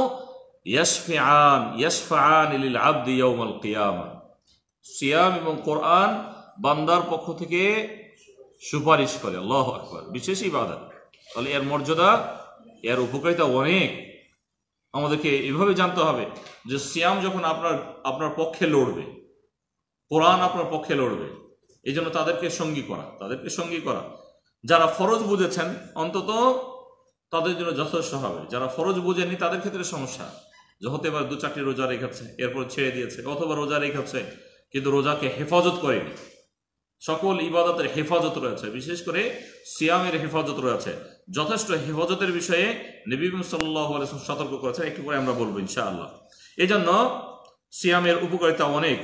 Speaker 1: ইয়াসফিআন ইয়াসফাআন লিল আবদি ইয়াউমাল কিয়ামা সিয়াম এবং কোরআন বান্দার পক্ষ থেকে সুপারিশ করে আল্লাহ আকবর বিশেষ ইবাদত তাহলে এর মর্যাদা এর উপকারিতা অনেক আমাদেরকে এভাবে জানতে হবে যে সিয়াম যখন আপনার আপনার পক্ষে লড়বে কোরআন আপনার পক্ষে লড়বে এই জন্য তাদেরকে সঙ্গী করা তাদেরকে সঙ্গী করা যারা ফরজ বুঝেছেন অন্তত তাদের জন্য যথেষ্ট হবে যারা ফরজ বুঝেনি তাদের ক্ষেত্রে সমস্যা হতে পারে দু চারটি রোজা রেখেছে এরপর ছেড়ে দিয়েছে অথবা রোজা রেখেছে কিন্তু রোজাকে হেফাজত করেনি সকল ইবাদতের হেফাজত রয়েছে বিশেষ করে সিয়ামের হেফাজত রয়েছে যথেষ্ট হেফাজতের বিষয়ে নবী সাল্লাহ সতর্ক করেছে একটু করে আমরা বলবো ইনশাআল্লাহ এই জন্য সিয়ামের উপকারিতা অনেক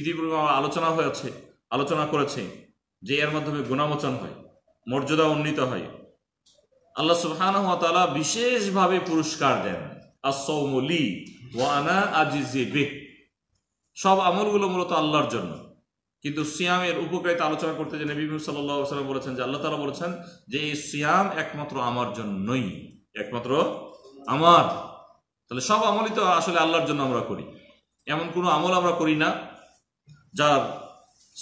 Speaker 1: ইতিপূর্বে আলোচনা হয়েছে আলোচনা করেছে যে এর মাধ্যমে গুণামোচন হয় মর্যাদা উন্নীত হয় আল্লাহ সুহান বিশেষভাবে পুরস্কার দেন আসৌমলি ওয়ানা আজিজে বে সব আমলগুলো মূলত আল্লাহর জন্য কিন্তু সিয়ামের উপকারিতা আলোচনা করতে যে নবী সাল্লাহ সাল্লাম বলেছেন যে আল্লাহ তালা বলেছেন যে এই সিয়াম একমাত্র আমার জন্যই একমাত্র আমার তাহলে সব আমলই তো আসলে আল্লাহর জন্য আমরা করি এমন কোনো আমল আমরা করি না যার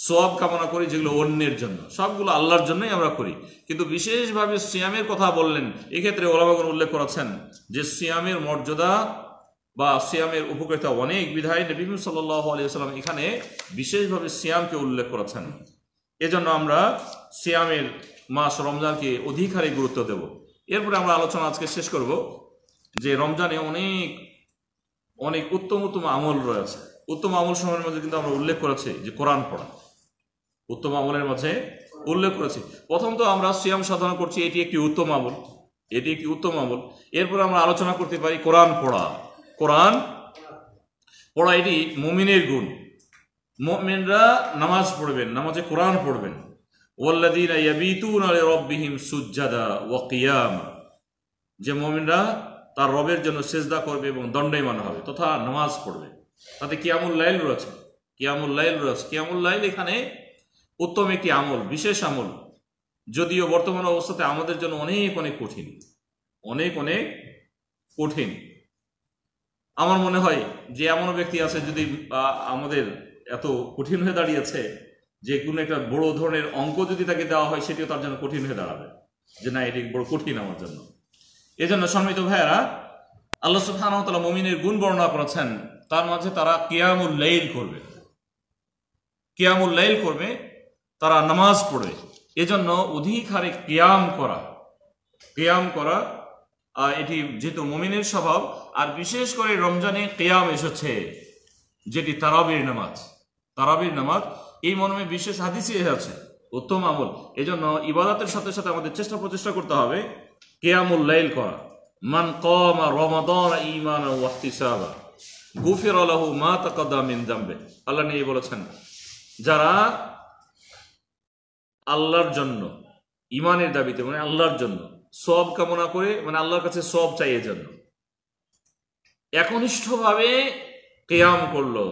Speaker 1: সব কামনা করি যেগুলো অন্যের জন্য সবগুলো আল্লাহর জন্যই আমরা করি কিন্তু বিশেষভাবে সিয়ামের কথা বললেন এক্ষেত্রে ওলাবাগন উল্লেখ করেছেন যে সিয়ামের মর্যাদা বা সিয়ামের উপকারিতা অনেক বিধায় নবীম সাল্লাহ আলিয়াল্লাম এখানে বিশেষভাবে সিয়ামকে উল্লেখ করেছেন এজন্য আমরা সিয়ামের মাস রমজানকে অধিক হারে গুরুত্ব দেব এরপরে আমরা আলোচনা আজকে শেষ করব যে রমজানে অনেক অনেক উত্তম উত্তম আমল রয়েছে উত্তম আমল সময়ের মধ্যে কিন্তু আমরা উল্লেখ করেছি যে কোরআন পড়া উত্তম আমলের মাঝে উল্লেখ করেছি প্রথম তো আমরা সিয়াম সাধনা করছি এটি একটি উত্তম আমল এটি একটি উত্তম আমল এরপর আমরা আলোচনা করতে পারি কোরআন পড়া কোরআন পড়া এটি মুমিনের গুণ মমিনরা নামাজ পড়বেন নামাজে কোরআন পড়বেন সুজ্জাদা যে মমিনরা তার রবের জন্য সেজদা করবে এবং দণ্ডায়মান হবে তথা নামাজ পড়বে তাতে কিয়ামুল লাইল রয়েছে কিয়ামুল লাইল রয়েছে কিয়ামুল লাইল এখানে উত্তম একটি আমল বিশেষ আমল যদিও বর্তমান অবস্থাতে আমাদের জন্য অনেক অনেক কঠিন অনেক অনেক কঠিন আমার মনে হয় যে এমনও ব্যক্তি আছে যদি আমাদের এত কঠিন হয়ে দাঁড়িয়েছে যে কোনো একটা বড় ধরনের অঙ্ক যদি তাকে দেওয়া হয় সেটিও তার জন্য কঠিন হয়ে দাঁড়াবে যে না এটি বড় কঠিন আমার জন্য এজন্য সম্মিত ভাইয়েরা আল্লাহ সুফানতলা মমিনের গুণ বর্ণনা করেছেন তার মাঝে তারা কেয়ামুল লাইল করবে কেয়ামুল লাইল করবে তারা নামাজ পড়বে এজন্য অধিক হারে কেয়াম করা কেয়াম করা এটি যেহেতু মমিনের স্বভাব আর বিশেষ করে রমজানে কেয়াম এসেছে যেটি তারাবির নামাজ তারাবির নামাজ এই মর্মে বিশেষ হাদিসই আছে উত্তম আমল জন্য ইবাদতের সাথে সাথে আমাদের চেষ্টা প্রচেষ্টা করতে হবে কেয়ামুল লাইল করা মান কমা রমাদন ইমান ওয়াহতিসাবা গুফির আলাহু মা তাকাদা মিন আল্লাহ নিয়ে বলেছেন যারা আল্লাহর জন্য ইমানের দাবিতে মানে আল্লাহর জন্য সব কামনা করে মানে আল্লাহর কাছে সব এর জন্য একনিষ্ঠভাবে কেয়াম করলো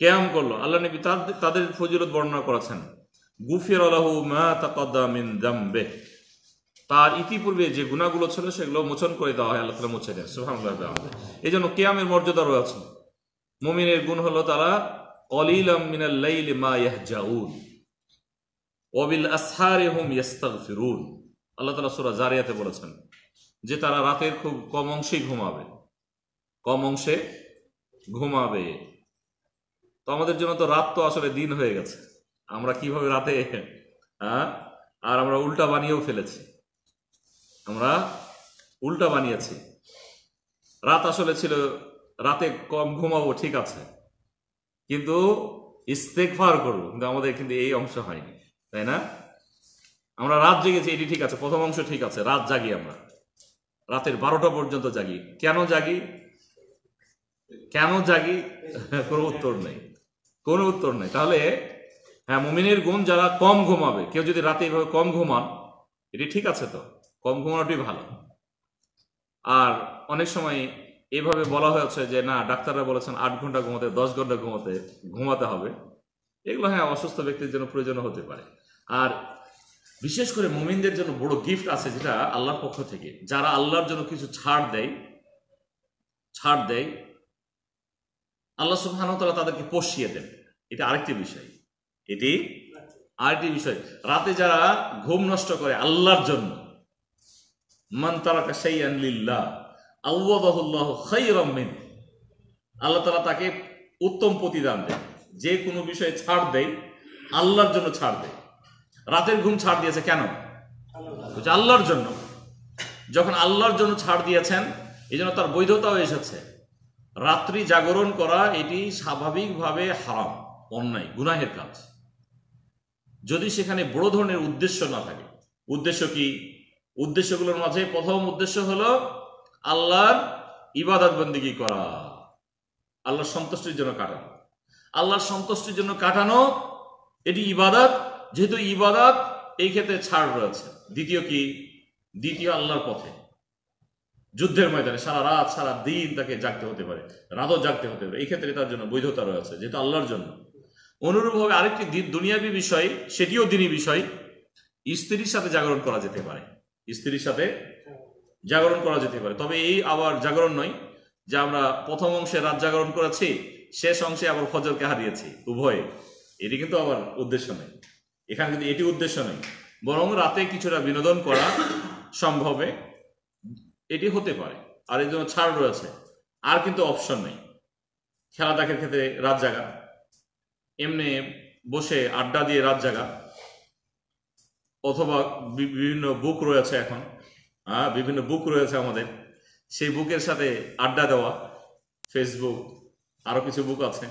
Speaker 1: কেয়াম করলো আল্লাহ নবী তাদের ফজিলত বর্ণনা করেছেন গুফির আলাহু মা তাকাদ্দামিন তার ইতিপূর্বে যে গুণাগুলো ছিল সেগুলো মোচন করে দেওয়া হয় আল্লাহ মুছে দেয় সুহামুল্লাহ এই জন্য কেয়ামের মর্যাদা রয়েছে মুমিনের গুণ হলো তারা কলিল মিনাল লাইল মা ইয়াহজাউন ওবিল আসহারে হুম ইয়াস্তাগফিরুন আল্লাহ তালা সুরা জারিয়াতে বলেছেন যে তারা রাতের খুব কম অংশেই ঘুমাবে কম অংশে ঘুমাবে তো আমাদের জন্য তো রাত তো আসলে দিন হয়ে গেছে আমরা কিভাবে রাতে হ্যাঁ আর আমরা উল্টা বানিয়েও ফেলেছি আমরা উল্টা বানিয়েছি রাত আসলে ছিল রাতে কম ঘুমাবো ঠিক আছে কিন্তু ইস্তেকফার করবো কিন্তু আমাদের কিন্তু এই অংশ হয়নি তাই না আমরা রাত জেগেছি এটি ঠিক আছে প্রথম অংশ ঠিক আছে রাত জাগি আমরা রাতের বারোটা পর্যন্ত জাগি কেন জাগি কেন জাগি কোনো উত্তর নেই কোনো উত্তর নেই তাহলে হ্যাঁ মমিনের গুণ যারা কম ঘুমাবে কেউ যদি রাতে এইভাবে কম ঘুমান এটি ঠিক আছে তো কম ঘুমানোটি ভালো আর অনেক সময় এভাবে বলা হয়েছে যে না ডাক্তাররা বলেছেন আট ঘন্টা ঘুমাতে দশ ঘন্টা ঘুমাতে ঘুমাতে হবে এগুলো হ্যাঁ অসুস্থ ব্যক্তির জন্য প্রয়োজন হতে পারে আর বিশেষ করে মোমিনদের জন্য বড় গিফট আছে যেটা আল্লাহর পক্ষ থেকে যারা আল্লাহর জন্য কিছু ছাড় দেয় ছাড় দেয় আল্লাহ সুহানতলা তাদেরকে পশিয়ে দেন এটা আরেকটি বিষয় এটি আরেকটি বিষয় রাতে যারা ঘুম নষ্ট করে আল্লাহর জন্য মান তারাকা সেই আনলিল্লাহ আল্লাহ খাই আল্লাহ তালা তাকে উত্তম প্রতিদান দেয় যে কোনো বিষয়ে ছাড় দেয় আল্লাহর জন্য ছাড় দেয় রাতের ঘুম ছাড় দিয়েছে কেন বলছে আল্লাহর জন্য যখন আল্লাহর জন্য ছাড় দিয়েছেন এই জন্য তার বৈধতাও এসেছে রাত্রি জাগরণ করা এটি স্বাভাবিকভাবে হারাম অন্যায় গুনাহের কাজ যদি সেখানে বড় ধরনের উদ্দেশ্য না থাকে উদ্দেশ্য কি উদ্দেশ্যগুলোর মাঝে প্রথম উদ্দেশ্য হল আল্লাহর ইবাদত বন্দিগি করা আল্লাহর সন্তুষ্টির জন্য কাটানো আল্লাহর সন্তুষ্টির জন্য কাটানো এটি ইবাদত যেহেতু ইবাদত এই ক্ষেত্রে ছাড় রয়েছে দ্বিতীয় কি দ্বিতীয় আল্লাহর পথে যুদ্ধের ময়দানে সারা রাত সারা দিন তাকে জাগতে হতে পারে রাতও জাগতে হতে পারে এই ক্ষেত্রে তার জন্য বৈধতা রয়েছে যেহেতু আল্লাহর জন্য অনুরূপভাবে আরেকটি দুনিয়াবী বিষয় সেটিও দিনই বিষয় স্ত্রীর সাথে জাগরণ করা যেতে পারে স্ত্রীর সাথে জাগরণ করা যেতে পারে তবে এই আবার জাগরণ নয় যে আমরা প্রথম অংশে রাত জাগরণ করেছি শেষ অংশে আবার ফজরকে হারিয়েছি উভয়ে এটি কিন্তু আবার উদ্দেশ্য নেই এখানে কিন্তু এটি উদ্দেশ্য নেই বরং রাতে কিছুটা বিনোদন করা সম্ভবে এটি হতে পারে আর এর জন্য ছাড় রয়েছে আর কিন্তু অপশন নেই খেলা দেখার ক্ষেত্রে রাত জাগা এমনি বসে আড্ডা দিয়ে রাত জাগা অথবা বিভিন্ন বুক রয়েছে এখন হ্যাঁ বিভিন্ন বুক রয়েছে আমাদের সেই বুকের সাথে আড্ডা দেওয়া ফেসবুক আরও কিছু বুক আছে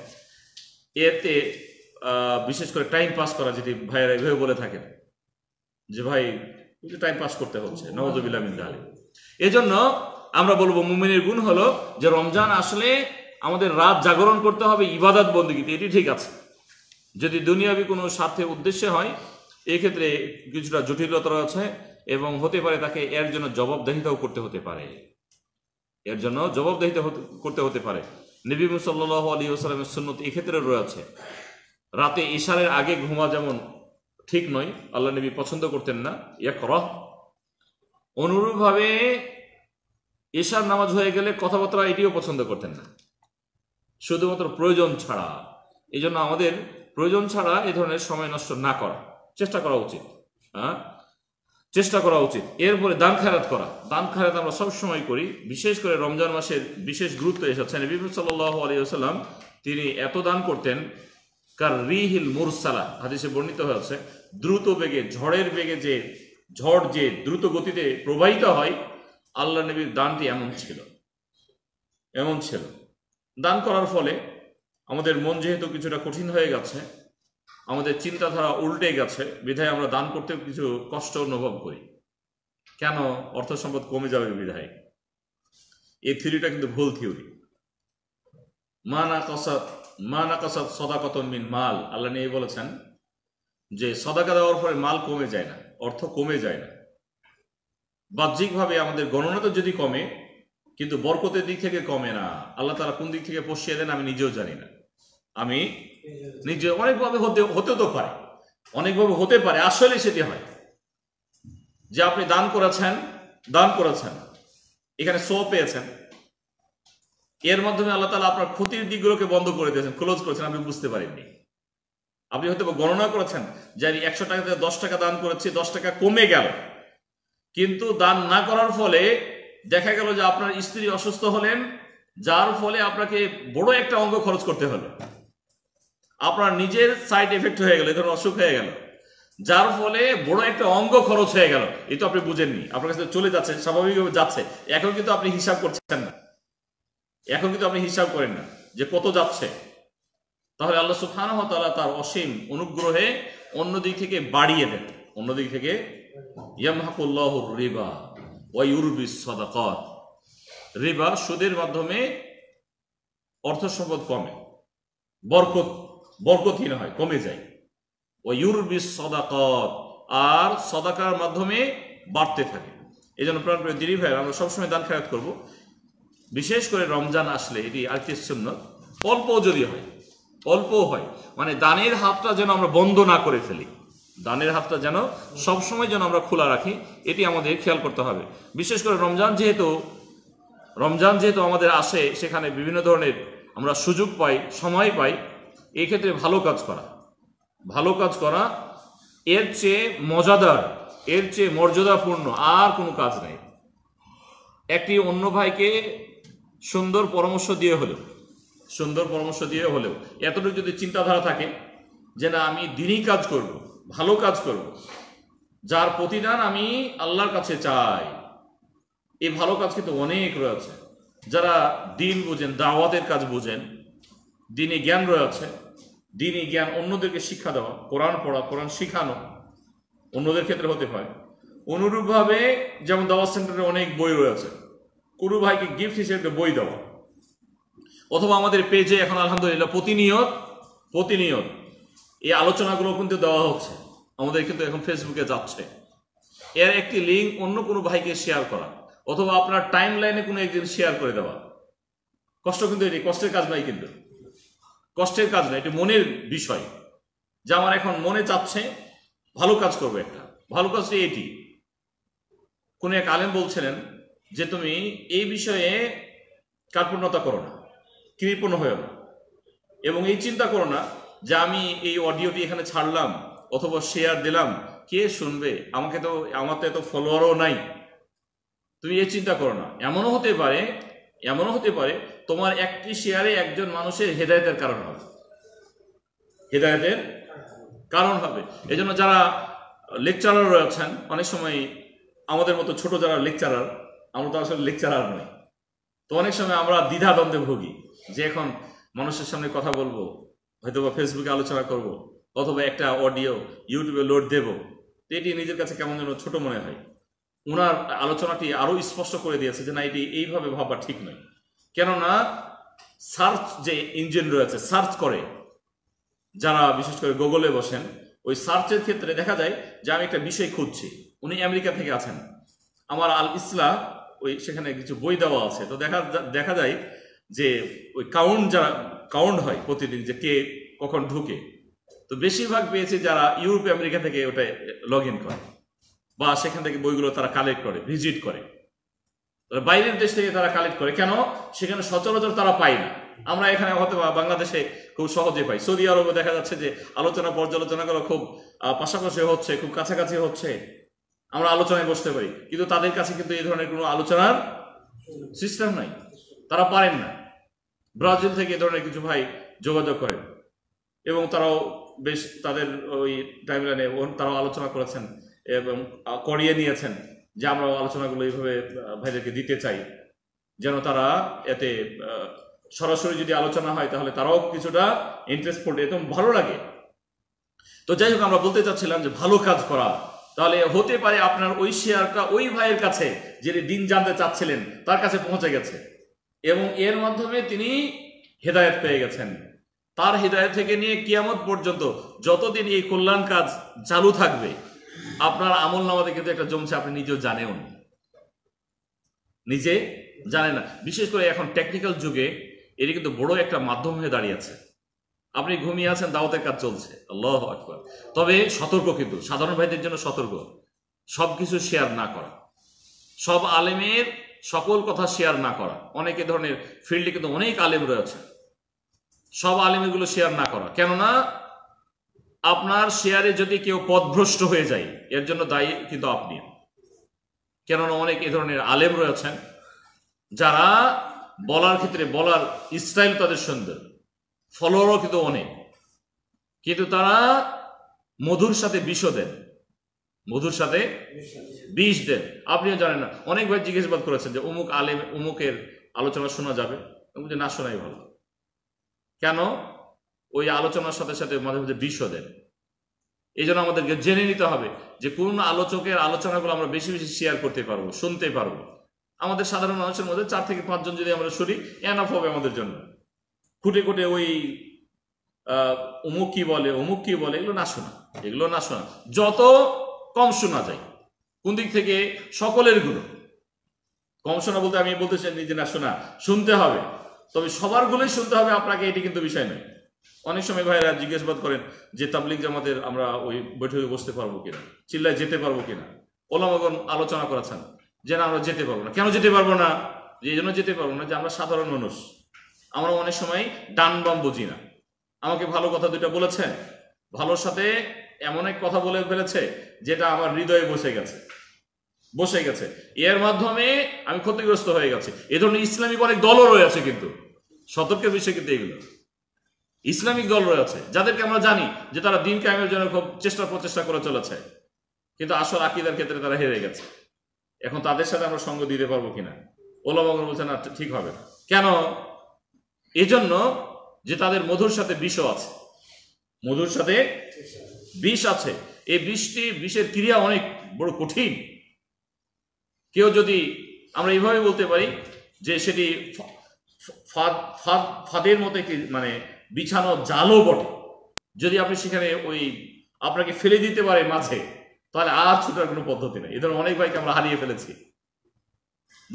Speaker 1: এতে বিশেষ করে টাইম পাস করা যেটি ভাইয়েরা এভাবে বলে থাকেন যে ভাই টাইম পাস করতে হচ্ছে নওয়াজবিল্লা মিন আলী এজন্য আমরা বলবো মুমিনের গুণ হলো যে রমজান আসলে আমাদের রাত জাগরণ করতে হবে ইবাদত বন্দীগীতে এটি ঠিক আছে যদি দুনিয়াবি কোনো স্বার্থে উদ্দেশ্যে হয় এক্ষেত্রে কিছুটা জটিলতা রয়েছে এবং হতে পারে তাকে এর জন্য জবাবদাহিতাও করতে হতে পারে এর জন্য জবাবদাহিতা করতে হতে পারে নবী সাল্লাহ আলী ওসালামের সুন্নত এক্ষেত্রে রয়েছে রাতে ইশারের আগে ঘুমা যেমন ঠিক নয় আল্লাহ নবী পছন্দ করতেন না ইয়া রহ অনুরূপভাবে এশার নামাজ হয়ে গেলে কথাবার্তা এটিও পছন্দ করতেন না শুধুমাত্র প্রয়োজন ছাড়া এই জন্য আমাদের প্রয়োজন ছাড়া এ ধরনের সময় নষ্ট না করা চেষ্টা করা উচিত হ্যাঁ চেষ্টা করা উচিত এরপরে দান খেরাত করা দান খেরাত আমরা সবসময় করি বিশেষ করে রমজান মাসের বিশেষ গুরুত্ব এসেছেন বিপুল সাল্লাহ আলিয়া তিনি এত দান করতেন কার রিহিল মুরসালা হাদিসে বর্ণিত হয়েছে দ্রুত বেগে ঝড়ের বেগে যে ঝড় যে দ্রুত গতিতে প্রবাহিত হয় আল্লাহ নবীর দানটি এমন ছিল এমন ছিল দান করার ফলে আমাদের মন যেহেতু কিছুটা কঠিন হয়ে গেছে আমাদের চিন্তাধারা উল্টে গেছে বিধায় আমরা দান করতে কিছু কষ্ট অনুভব করি কেন অর্থ সম্পদ কমে যাবে বিধায় এই থিওরিটা কিন্তু ভুল থিওরি মানা কসাত মা নাকাসাদ সদাকত মিন মাল আল্লাহ নিয়ে বলেছেন যে সদাকা দেওয়ার পরে মাল কমে যায় না অর্থ কমে যায় না বাহ্যিকভাবে আমাদের গণনা তো যদি কমে কিন্তু বরকতের দিক থেকে কমে না আল্লাহ তারা কোন দিক থেকে পশিয়ে দেন আমি নিজেও জানি না আমি নিজে অনেকভাবে হতে হতে তো পারে অনেকভাবে হতে পারে আসলে সেটি হয় যে আপনি দান করেছেন দান করেছেন এখানে সো পেয়েছেন এর মাধ্যমে আল্লাহ তালা আপনার ক্ষতির দিকগুলোকে বন্ধ করে দিয়েছেন ক্লোজ করেছেন আপনি বুঝতে পারেননি আপনি হয়তো গণনা করেছেন যে আমি একশো টাকাতে দশ টাকা দান করেছি দশ টাকা কমে গেল কিন্তু দান না করার ফলে দেখা গেল যে আপনার স্ত্রী অসুস্থ হলেন যার ফলে আপনাকে বড় একটা অঙ্গ খরচ করতে হলো আপনার নিজের সাইড এফেক্ট হয়ে গেল এখানে অসুখ হয়ে গেল যার ফলে বড় একটা অঙ্গ খরচ হয়ে গেল এটা আপনি বুঝেননি আপনার কাছে চলে যাচ্ছে স্বাভাবিকভাবে যাচ্ছে এখন কিন্তু আপনি হিসাব করছেন না এখন কিন্তু আপনি হিসাব করেন না যে কত যাচ্ছে তাহলে আল্লাহ সুবহানাহু ওয়া তার অসীম অনুগ্রহে অন্য দিক থেকে বাড়িয়ে দেন অন্য দিক থেকে ইয়ামহাকুল্লাহুর রিবা ওয়া রিবা সুদের মাধ্যমে অর্থ সম্পদ কমে বরকত বরকতহীন হয় কমে যায় ও ইউরবিস সদাকত আর সদাকার মাধ্যমে বাড়তে থাকে এই জন্য প্রাণ করে দিদি ভাই আমরা সবসময় দান খেয়াত করবো বিশেষ করে রমজান আসলে এটি আরেকটি শূন্য অল্প যদি হয় অল্প হয় মানে দানের হাতটা যেন আমরা বন্ধ না করে ফেলি দানের হাতটা যেন সবসময় যেন আমরা খোলা রাখি এটি আমাদের খেয়াল করতে হবে বিশেষ করে রমজান যেহেতু রমজান যেহেতু আমাদের আসে সেখানে বিভিন্ন ধরনের আমরা সুযোগ পাই সময় পাই এক্ষেত্রে ভালো কাজ করা ভালো কাজ করা এর চেয়ে মজাদার এর চেয়ে মর্যাদাপূর্ণ আর কোনো কাজ নেই একটি অন্য ভাইকে সুন্দর পরামর্শ দিয়ে হলেও সুন্দর পরামর্শ দিয়ে হলেও এতটুকু যদি চিন্তাধারা থাকে যে না আমি দিনই কাজ করব ভালো কাজ করব যার প্রতিদান আমি আল্লাহর কাছে চাই এই ভালো কাজ কিন্তু অনেক রয়েছে যারা দিন বোঝেন দাওয়াতের কাজ বোঝেন দিনে জ্ঞান রয়েছে দিনে জ্ঞান অন্যদেরকে শিক্ষা দেওয়া কোরআন পড়া কোরআন শিখানো অন্যদের ক্ষেত্রে হতে হয় অনুরূপভাবে যেমন দাওয়াত সেন্টারে অনেক বই রয়েছে কোনো ভাইকে গিফট হিসেবে বই দেওয়া অথবা আমাদের পেজে এখন আলহামদুলিল্লাহ প্রতিনিয়ত প্রতিনিয়ত এই আলোচনাগুলো কিন্তু দেওয়া হচ্ছে আমাদের কিন্তু এখন ফেসবুকে যাচ্ছে এর একটি লিঙ্ক অন্য কোনো ভাইকে শেয়ার করা অথবা আপনার টাইম লাইনে কোনো একদিন শেয়ার করে দেওয়া কষ্ট কিন্তু এটি কষ্টের কাজ নাই কিন্তু কষ্টের কাজ নয় এটি মনের বিষয় যা আমার এখন মনে চাচ্ছে ভালো কাজ করবে একটা ভালো কাজটি এটি কোনো এক আলেম বলছিলেন যে তুমি এই বিষয়ে কার্পণ্যতা করো না কৃপণ হয়েও না এবং এই চিন্তা করো না যে আমি এই অডিওটি এখানে ছাড়লাম অথবা শেয়ার দিলাম কে শুনবে আমাকে তো আমার তো এত ফলোয়ারও নাই তুমি এই চিন্তা করো না এমনও হতে পারে এমনও হতে পারে তোমার একটি শেয়ারে একজন মানুষের হেদায়তের কারণ হবে হেদায়তের কারণ হবে এজন্য যারা লেকচারার রয়েছেন অনেক সময় আমাদের মতো ছোট যারা লেকচারার আমরা তো আসলে লেকচারার নই তো অনেক সময় আমরা দ্বিধাদ্বন্দ্বে ভুগি যে এখন মানুষের সামনে কথা বলবো হয়তো বা ফেসবুকে আলোচনা করব অথবা একটা অডিও ইউটিউবে লোড দেব এটি নিজের কাছে কেমন যেন ছোট মনে হয় ওনার আলোচনাটি আরও স্পষ্ট করে দিয়েছে যে না এটি এইভাবে ভাবা ঠিক নয় কেননা সার্চ যে ইঞ্জিন রয়েছে সার্চ করে যারা বিশেষ করে গুগলে বসেন ওই সার্চের ক্ষেত্রে দেখা যায় যে আমি একটা বিষয় খুঁজছি উনি আমেরিকা থেকে আছেন আমার আল ইসলা ওই সেখানে কিছু বই দেওয়া আছে তো দেখা দেখা যায় যে ওই কাউন্ট যারা কাউন্ট হয় প্রতিদিন যে কে কখন ঢুকে তো বেশিরভাগ পেয়েছে যারা ইউরোপ আমেরিকা থেকে ওটা লগ ইন করে বা সেখান থেকে বইগুলো তারা কালেক্ট করে ভিজিট করে বাইরের দেশ থেকে তারা কালেক্ট করে কেন সেখানে সচরাচর তারা পায় না আমরা এখানে হয়তো বাংলাদেশে খুব সহজে পাই সৌদি আরবে দেখা যাচ্ছে যে আলোচনা পর্যালোচনাগুলো খুব পাশাপাশি হচ্ছে খুব কাছাকাছি হচ্ছে আমরা আলোচনায় বসতে পারি কিন্তু তাদের কাছে কিন্তু এই ধরনের কোনো আলোচনার সিস্টেম নাই তারা পারেন না ব্রাজিল থেকে এ ধরনের কিছু ভাই যোগাযোগ করেন এবং তারাও বেশ তাদের ওই লাইনে তারাও আলোচনা করেছেন এবং করিয়ে নিয়েছেন যে আমরা আলোচনাগুলো এইভাবে ভাইদেরকে দিতে চাই যেন তারা এতে সরাসরি যদি আলোচনা হয় তাহলে তারাও কিছুটা ইন্টারেস্ট পড়বে একদম ভালো লাগে তো যাই হোক আমরা বলতে চাচ্ছিলাম যে ভালো কাজ করা তাহলে হতে পারে আপনার ওই শেয়ারটা ওই ভাইয়ের কাছে যিনি দিন জানতে চাচ্ছিলেন তার কাছে পৌঁছে গেছে এবং এর মাধ্যমে তিনি হেদায়ত পেয়ে গেছেন তার হৃদয় থেকে নিয়ে কিয়ামত পর্যন্ত যতদিন এই কল্যাণ কাজ চালু থাকবে আপনার আমল নামাতে কিন্তু একটা জমছে আপনি নিজেও জানেও না নিজে জানে না বিশেষ করে এখন টেকনিক্যাল যুগে এটি কিন্তু বড় একটা মাধ্যম হয়ে দাঁড়িয়েছে আপনি ঘুমিয়ে আছেন দাওয়াতের কাজ চলছে আল্লাহ আকবর তবে সতর্ক কিন্তু সাধারণ ভাইদের জন্য সতর্ক সব কিছু শেয়ার না করা সব আলেমের সকল কথা শেয়ার না করা অনেকে ধরনের ফিল্ডে কিন্তু অনেক আলেম রয়েছে সব আলেমগুলো শেয়ার না করা কেননা আপনার শেয়ারে যদি কেউ পদভ্রষ্ট হয়ে যায় এর জন্য দায়ী কিন্তু আপনি কেননা অনেক এ ধরনের আলেম রয়েছেন যারা বলার ক্ষেত্রে বলার স্টাইল তাদের সুন্দর ফলোয়ারও কিন্তু অনেক কিন্তু তারা মধুর সাথে বিষও দেন মধুর সাথে বিষ দেন আপনিও জানেন না অনেকবার জিজ্ঞেসবাদ করেছেন যে অমুক আলেম অমুকের আলোচনা শোনা যাবে না শোনাই ভালো কেন ওই আলোচনার সাথে সাথে মাঝে মাঝে বিষও দেন এই জন্য আমাদেরকে জেনে নিতে হবে যে কোন আলোচকের আলোচনাগুলো আমরা বেশি বেশি শেয়ার করতে পারবো শুনতে পারবো আমাদের সাধারণ মানুষের মধ্যে চার থেকে পাঁচজন যদি আমরা শুনি এনাফ হবে আমাদের জন্য কুটে কুটে ওই অমুক কি বলে অমুক কি বলে এগুলো না শোনা এগুলো না শোনা যত কম শোনা যায় কোন দিক থেকে সকলের গুলো কম শোনা বলতে আমি বলতে চাই নিজে না শোনা শুনতে হবে তবে সবার গুলোই শুনতে হবে আপনাকে এটি কিন্তু বিষয় নয় অনেক সময় ভাইরা জিজ্ঞাসাবাদ করেন যে তাবলিক জামাতের আমরা ওই বৈঠকে বসতে পারবো কিনা চিল্লায় যেতে পারবো কিনা ওলামাগণ আলোচনা করাচ্ছেন যে না আমরা যেতে পারবো না কেন যেতে পারবো না যে জন্য যেতে পারবো না যে আমরা সাধারণ মানুষ আমরা অনেক সময় ডান বাম বুঝি না আমাকে ভালো কথা দুটা বলেছেন ভালোর সাথে এমন এক কথা বলে ফেলেছে যেটা আমার হৃদয়ে বসে গেছে বসে গেছে এর মাধ্যমে আমি ক্ষতিগ্রস্ত হয়ে গেছে এ ধরনের ইসলামিক অনেক দলও রয়েছে কিন্তু সতর্কের বিষয় কিন্তু এগুলো ইসলামিক দল রয়েছে যাদেরকে আমরা জানি যে তারা দিন কায়েমের জন্য খুব চেষ্টা প্রচেষ্টা করে চলেছে কিন্তু আসল আকিদার ক্ষেত্রে তারা হেরে গেছে এখন তাদের সাথে আমরা সঙ্গ দিতে পারবো কিনা ওলাবাগর বলছে না ঠিক হবে কেন এজন্য যে তাদের মধুর সাথে বিষ আছে মধুর সাথে বিষ আছে এই বিষটি বিষের ক্রিয়া অনেক বড় কঠিন কেউ যদি আমরা এইভাবে বলতে পারি যে সেটি ফাঁদের মতো একটি মানে বিছানো জালও বটে যদি আপনি সেখানে ওই আপনাকে ফেলে দিতে পারে মাঝে তাহলে আর ছোটার কোনো পদ্ধতি নেই ধরনের অনেক ভাইকে আমরা হারিয়ে ফেলেছি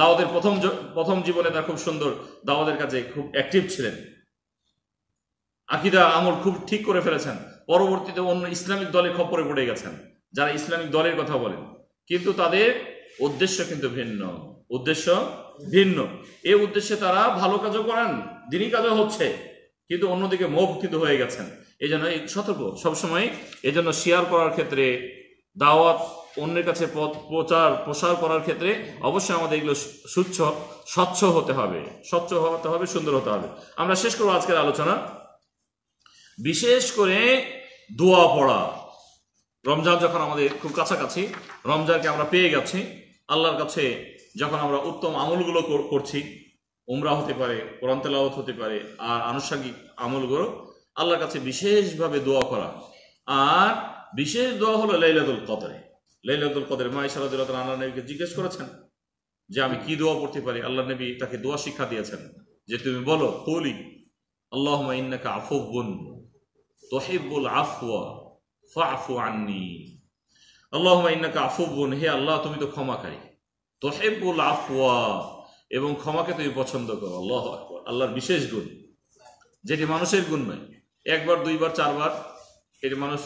Speaker 1: দাওয়াদের প্রথম প্রথম জীবনে তার খুব সুন্দর দাওয়াদের কাছে খুব অ্যাক্টিভ ছিলেন আকিদা আমল খুব ঠিক করে ফেলেছেন পরবর্তীতে অন্য ইসলামিক দলে খপরে পড়ে গেছেন যারা ইসলামিক দলের কথা বলেন কিন্তু তাদের উদ্দেশ্য কিন্তু ভিন্ন উদ্দেশ্য ভিন্ন এই উদ্দেশ্যে তারা ভালো কাজও করেন দিনই কাজও হচ্ছে কিন্তু অন্যদিকে মোভ কিন্তু হয়ে গেছেন এই জন্য সতর্ক সবসময় এই জন্য শেয়ার করার ক্ষেত্রে দাওয়াত অন্যের কাছে পথ প্রচার প্রসার করার ক্ষেত্রে অবশ্যই আমাদের এগুলো সুচ্ছ স্বচ্ছ হতে হবে স্বচ্ছ হতে হবে সুন্দর হতে হবে আমরা শেষ করবো আজকের আলোচনা বিশেষ করে দোয়া পড়া রমজান যখন আমাদের খুব কাছাকাছি রমজানকে আমরা পেয়ে গেছি আল্লাহর কাছে যখন আমরা উত্তম আমলগুলো করছি উমরা হতে পারে কোরআন তেলাওয়াত হতে পারে আর আনুষঙ্গিক আমলগুলো আল্লাহর কাছে বিশেষভাবে দোয়া করা আর বিশেষ দোয়া হলো লাইলাতুল কদরে লাইলাতুল কদের মা ইশা রাদিয়াল্লাহু আল্লাহ নবীকে জিজ্ঞেস করেছেন যে আমি কি দোয়া পড়তে পারি আল্লাহ নবী তাকে দোয়া শিক্ষা দিয়েছেন যে তুমি বলো কলি আল্লাহুম্মা ইন্নাকা আফুবুন তুহিব্বুল আফওয়া ফাফু আননি আল্লাহুম্মা ইন্নাকা আফুবুন হে আল্লাহ তুমি তো ক্ষমাকারী তুহিব্বুল আফওয়া এবং ক্ষমাকে তুমি পছন্দ করো আল্লাহ আকবার আল্লাহর বিশেষ গুণ যেটি মানুষের গুণ নয় একবার দুইবার চারবার এটি মানুষ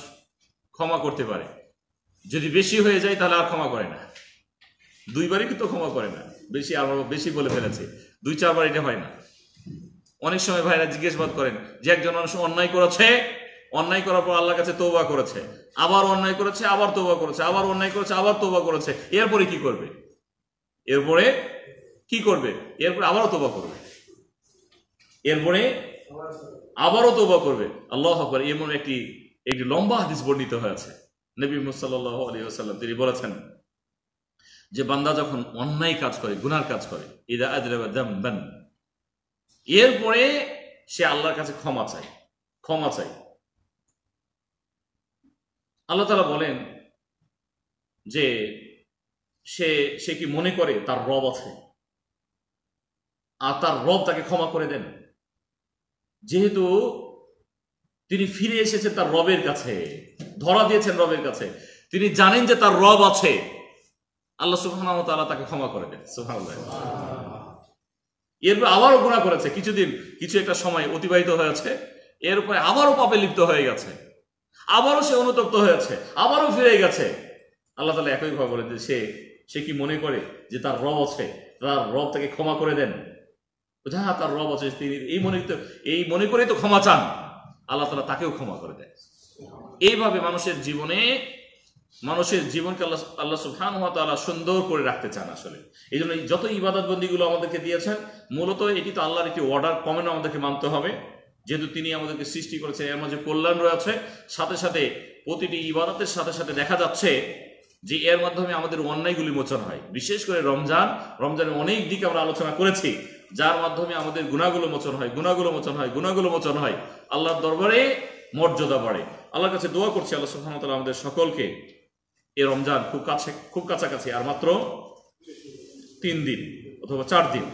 Speaker 1: ক্ষমা করতে পারে যদি বেশি হয়ে যায় তাহলে আর ক্ষমা করে না দুইবারই কিন্তু ক্ষমা করে না বেশি আর বেশি বলে ফেলেছে দুই চারবার এটা হয় না অনেক সময় ভাইরা জিজ্ঞেসবাদ করেন যে একজন মানুষ অন্যায় করেছে অন্যায় করার পর আল্লাহ কাছে তৌবা করেছে আবার অন্যায় করেছে আবার তৌবা করেছে আবার অন্যায় করেছে আবার তৌবা করেছে এরপরে কি করবে এরপরে কি করবে এরপরে আবারও তোবা করবে এরপরে আবারও তোবা করবে আল্লাহ এমন একটি একটি লম্বা হাদিস বর্ণিত হয়েছে নবী মুসাল্লাহ আলী আসাল্লাম তিনি বলেছেন যে বান্দা যখন অন্যায় কাজ করে গুনার কাজ করে ইদা আদরাবাদান এরপরে সে আল্লাহর কাছে ক্ষমা চায় ক্ষমা চাই আল্লাহ তালা বলেন যে সে সে কি মনে করে তার রব আছে আর তার রব তাকে ক্ষমা করে দেন যেহেতু তিনি ফিরে এসেছেন তার রবের কাছে ধরা দিয়েছেন রবের কাছে তিনি জানেন যে তার রব আছে আল্লাহ সুহান তাকে ক্ষমা করে দেন সুহান এরপরে আবারও গুণা করেছে কিছুদিন কিছু একটা সময় অতিবাহিত হয়েছে এরপরে আবারও পাপে লিপ্ত হয়ে গেছে আবারও সে অনুতপ্ত হয়েছে আবারও ফিরে গেছে আল্লাহ তালা একই ক্ষমা করে যে সে সে কি মনে করে যে তার রব আছে তার রব তাকে ক্ষমা করে দেন হ্যাঁ তার রব আছে তিনি এই মনে এই মনে করেই তো ক্ষমা চান আল্লাহ তালা তাকেও ক্ষমা করে দেয় এইভাবে মানুষের জীবনে মানুষের জীবনকে আল্লাহ আল্লাহ সুলহান তালা সুন্দর করে রাখতে চান আসলে এই জন্য যত ইবাদত বন্দীগুলো আমাদেরকে দিয়েছেন মূলত এটি তো আল্লাহর একটি অর্ডার কমেন্ট আমাদেরকে মানতে হবে যেহেতু তিনি আমাদেরকে সৃষ্টি করেছেন এর মাঝে কল্যাণ রয়েছে সাথে সাথে প্রতিটি ইবাদতের সাথে সাথে দেখা যাচ্ছে যে এর মাধ্যমে আমাদের অন্যায়গুলি মোচন হয় বিশেষ করে রমজান রমজানের অনেক দিক আমরা আলোচনা করেছি যার মাধ্যমে আমাদের গুণাগুলো মোচন হয় গুণাগুলো মোচন হয় গুণাগুলো মোচন হয় আল্লাহর দরবারে মর্যাদা বাড়ে আল্লাহর কাছে দোয়া করছি আল্লাহ সুহামতাল্লাহ আমাদের সকলকে এ রমজান খুব কাছে খুব কাছাকাছি আর মাত্র তিন দিন অথবা চার দিন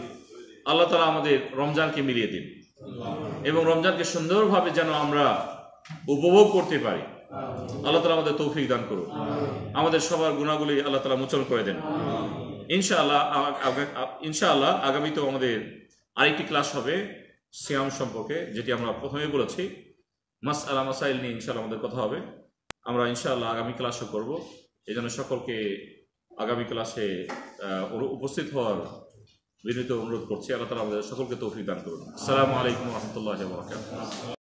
Speaker 1: আল্লাহ তালা আমাদের রমজানকে মিলিয়ে দিন এবং রমজানকে সুন্দরভাবে যেন আমরা উপভোগ করতে পারি আল্লাহ তালা আমাদের তৌফিক দান করুন আমাদের সবার গুণাগুলি আল্লাহ তালা মোচন করে দেন ইনশাআল্লাহ ইনশাআল্লাহ আগামীতেও আমাদের আরেকটি ক্লাস হবে সিয়াম সম্পর্কে যেটি আমরা প্রথমে বলেছি মাস আলা মাসাইল নিয়ে ইনশাআল্লাহ আমাদের কথা হবে আমরা ইনশাআল্লাহ আগামী ক্লাসও করব এই জন্য সকলকে আগামী ক্লাসে উপস্থিত হওয়ার বিনীত অনুরোধ করছি আল্লাহ তালা আমাদের সকলকে তৌফিক দান করুন আসসালামু আলাইকুম রহমতুল্লাহ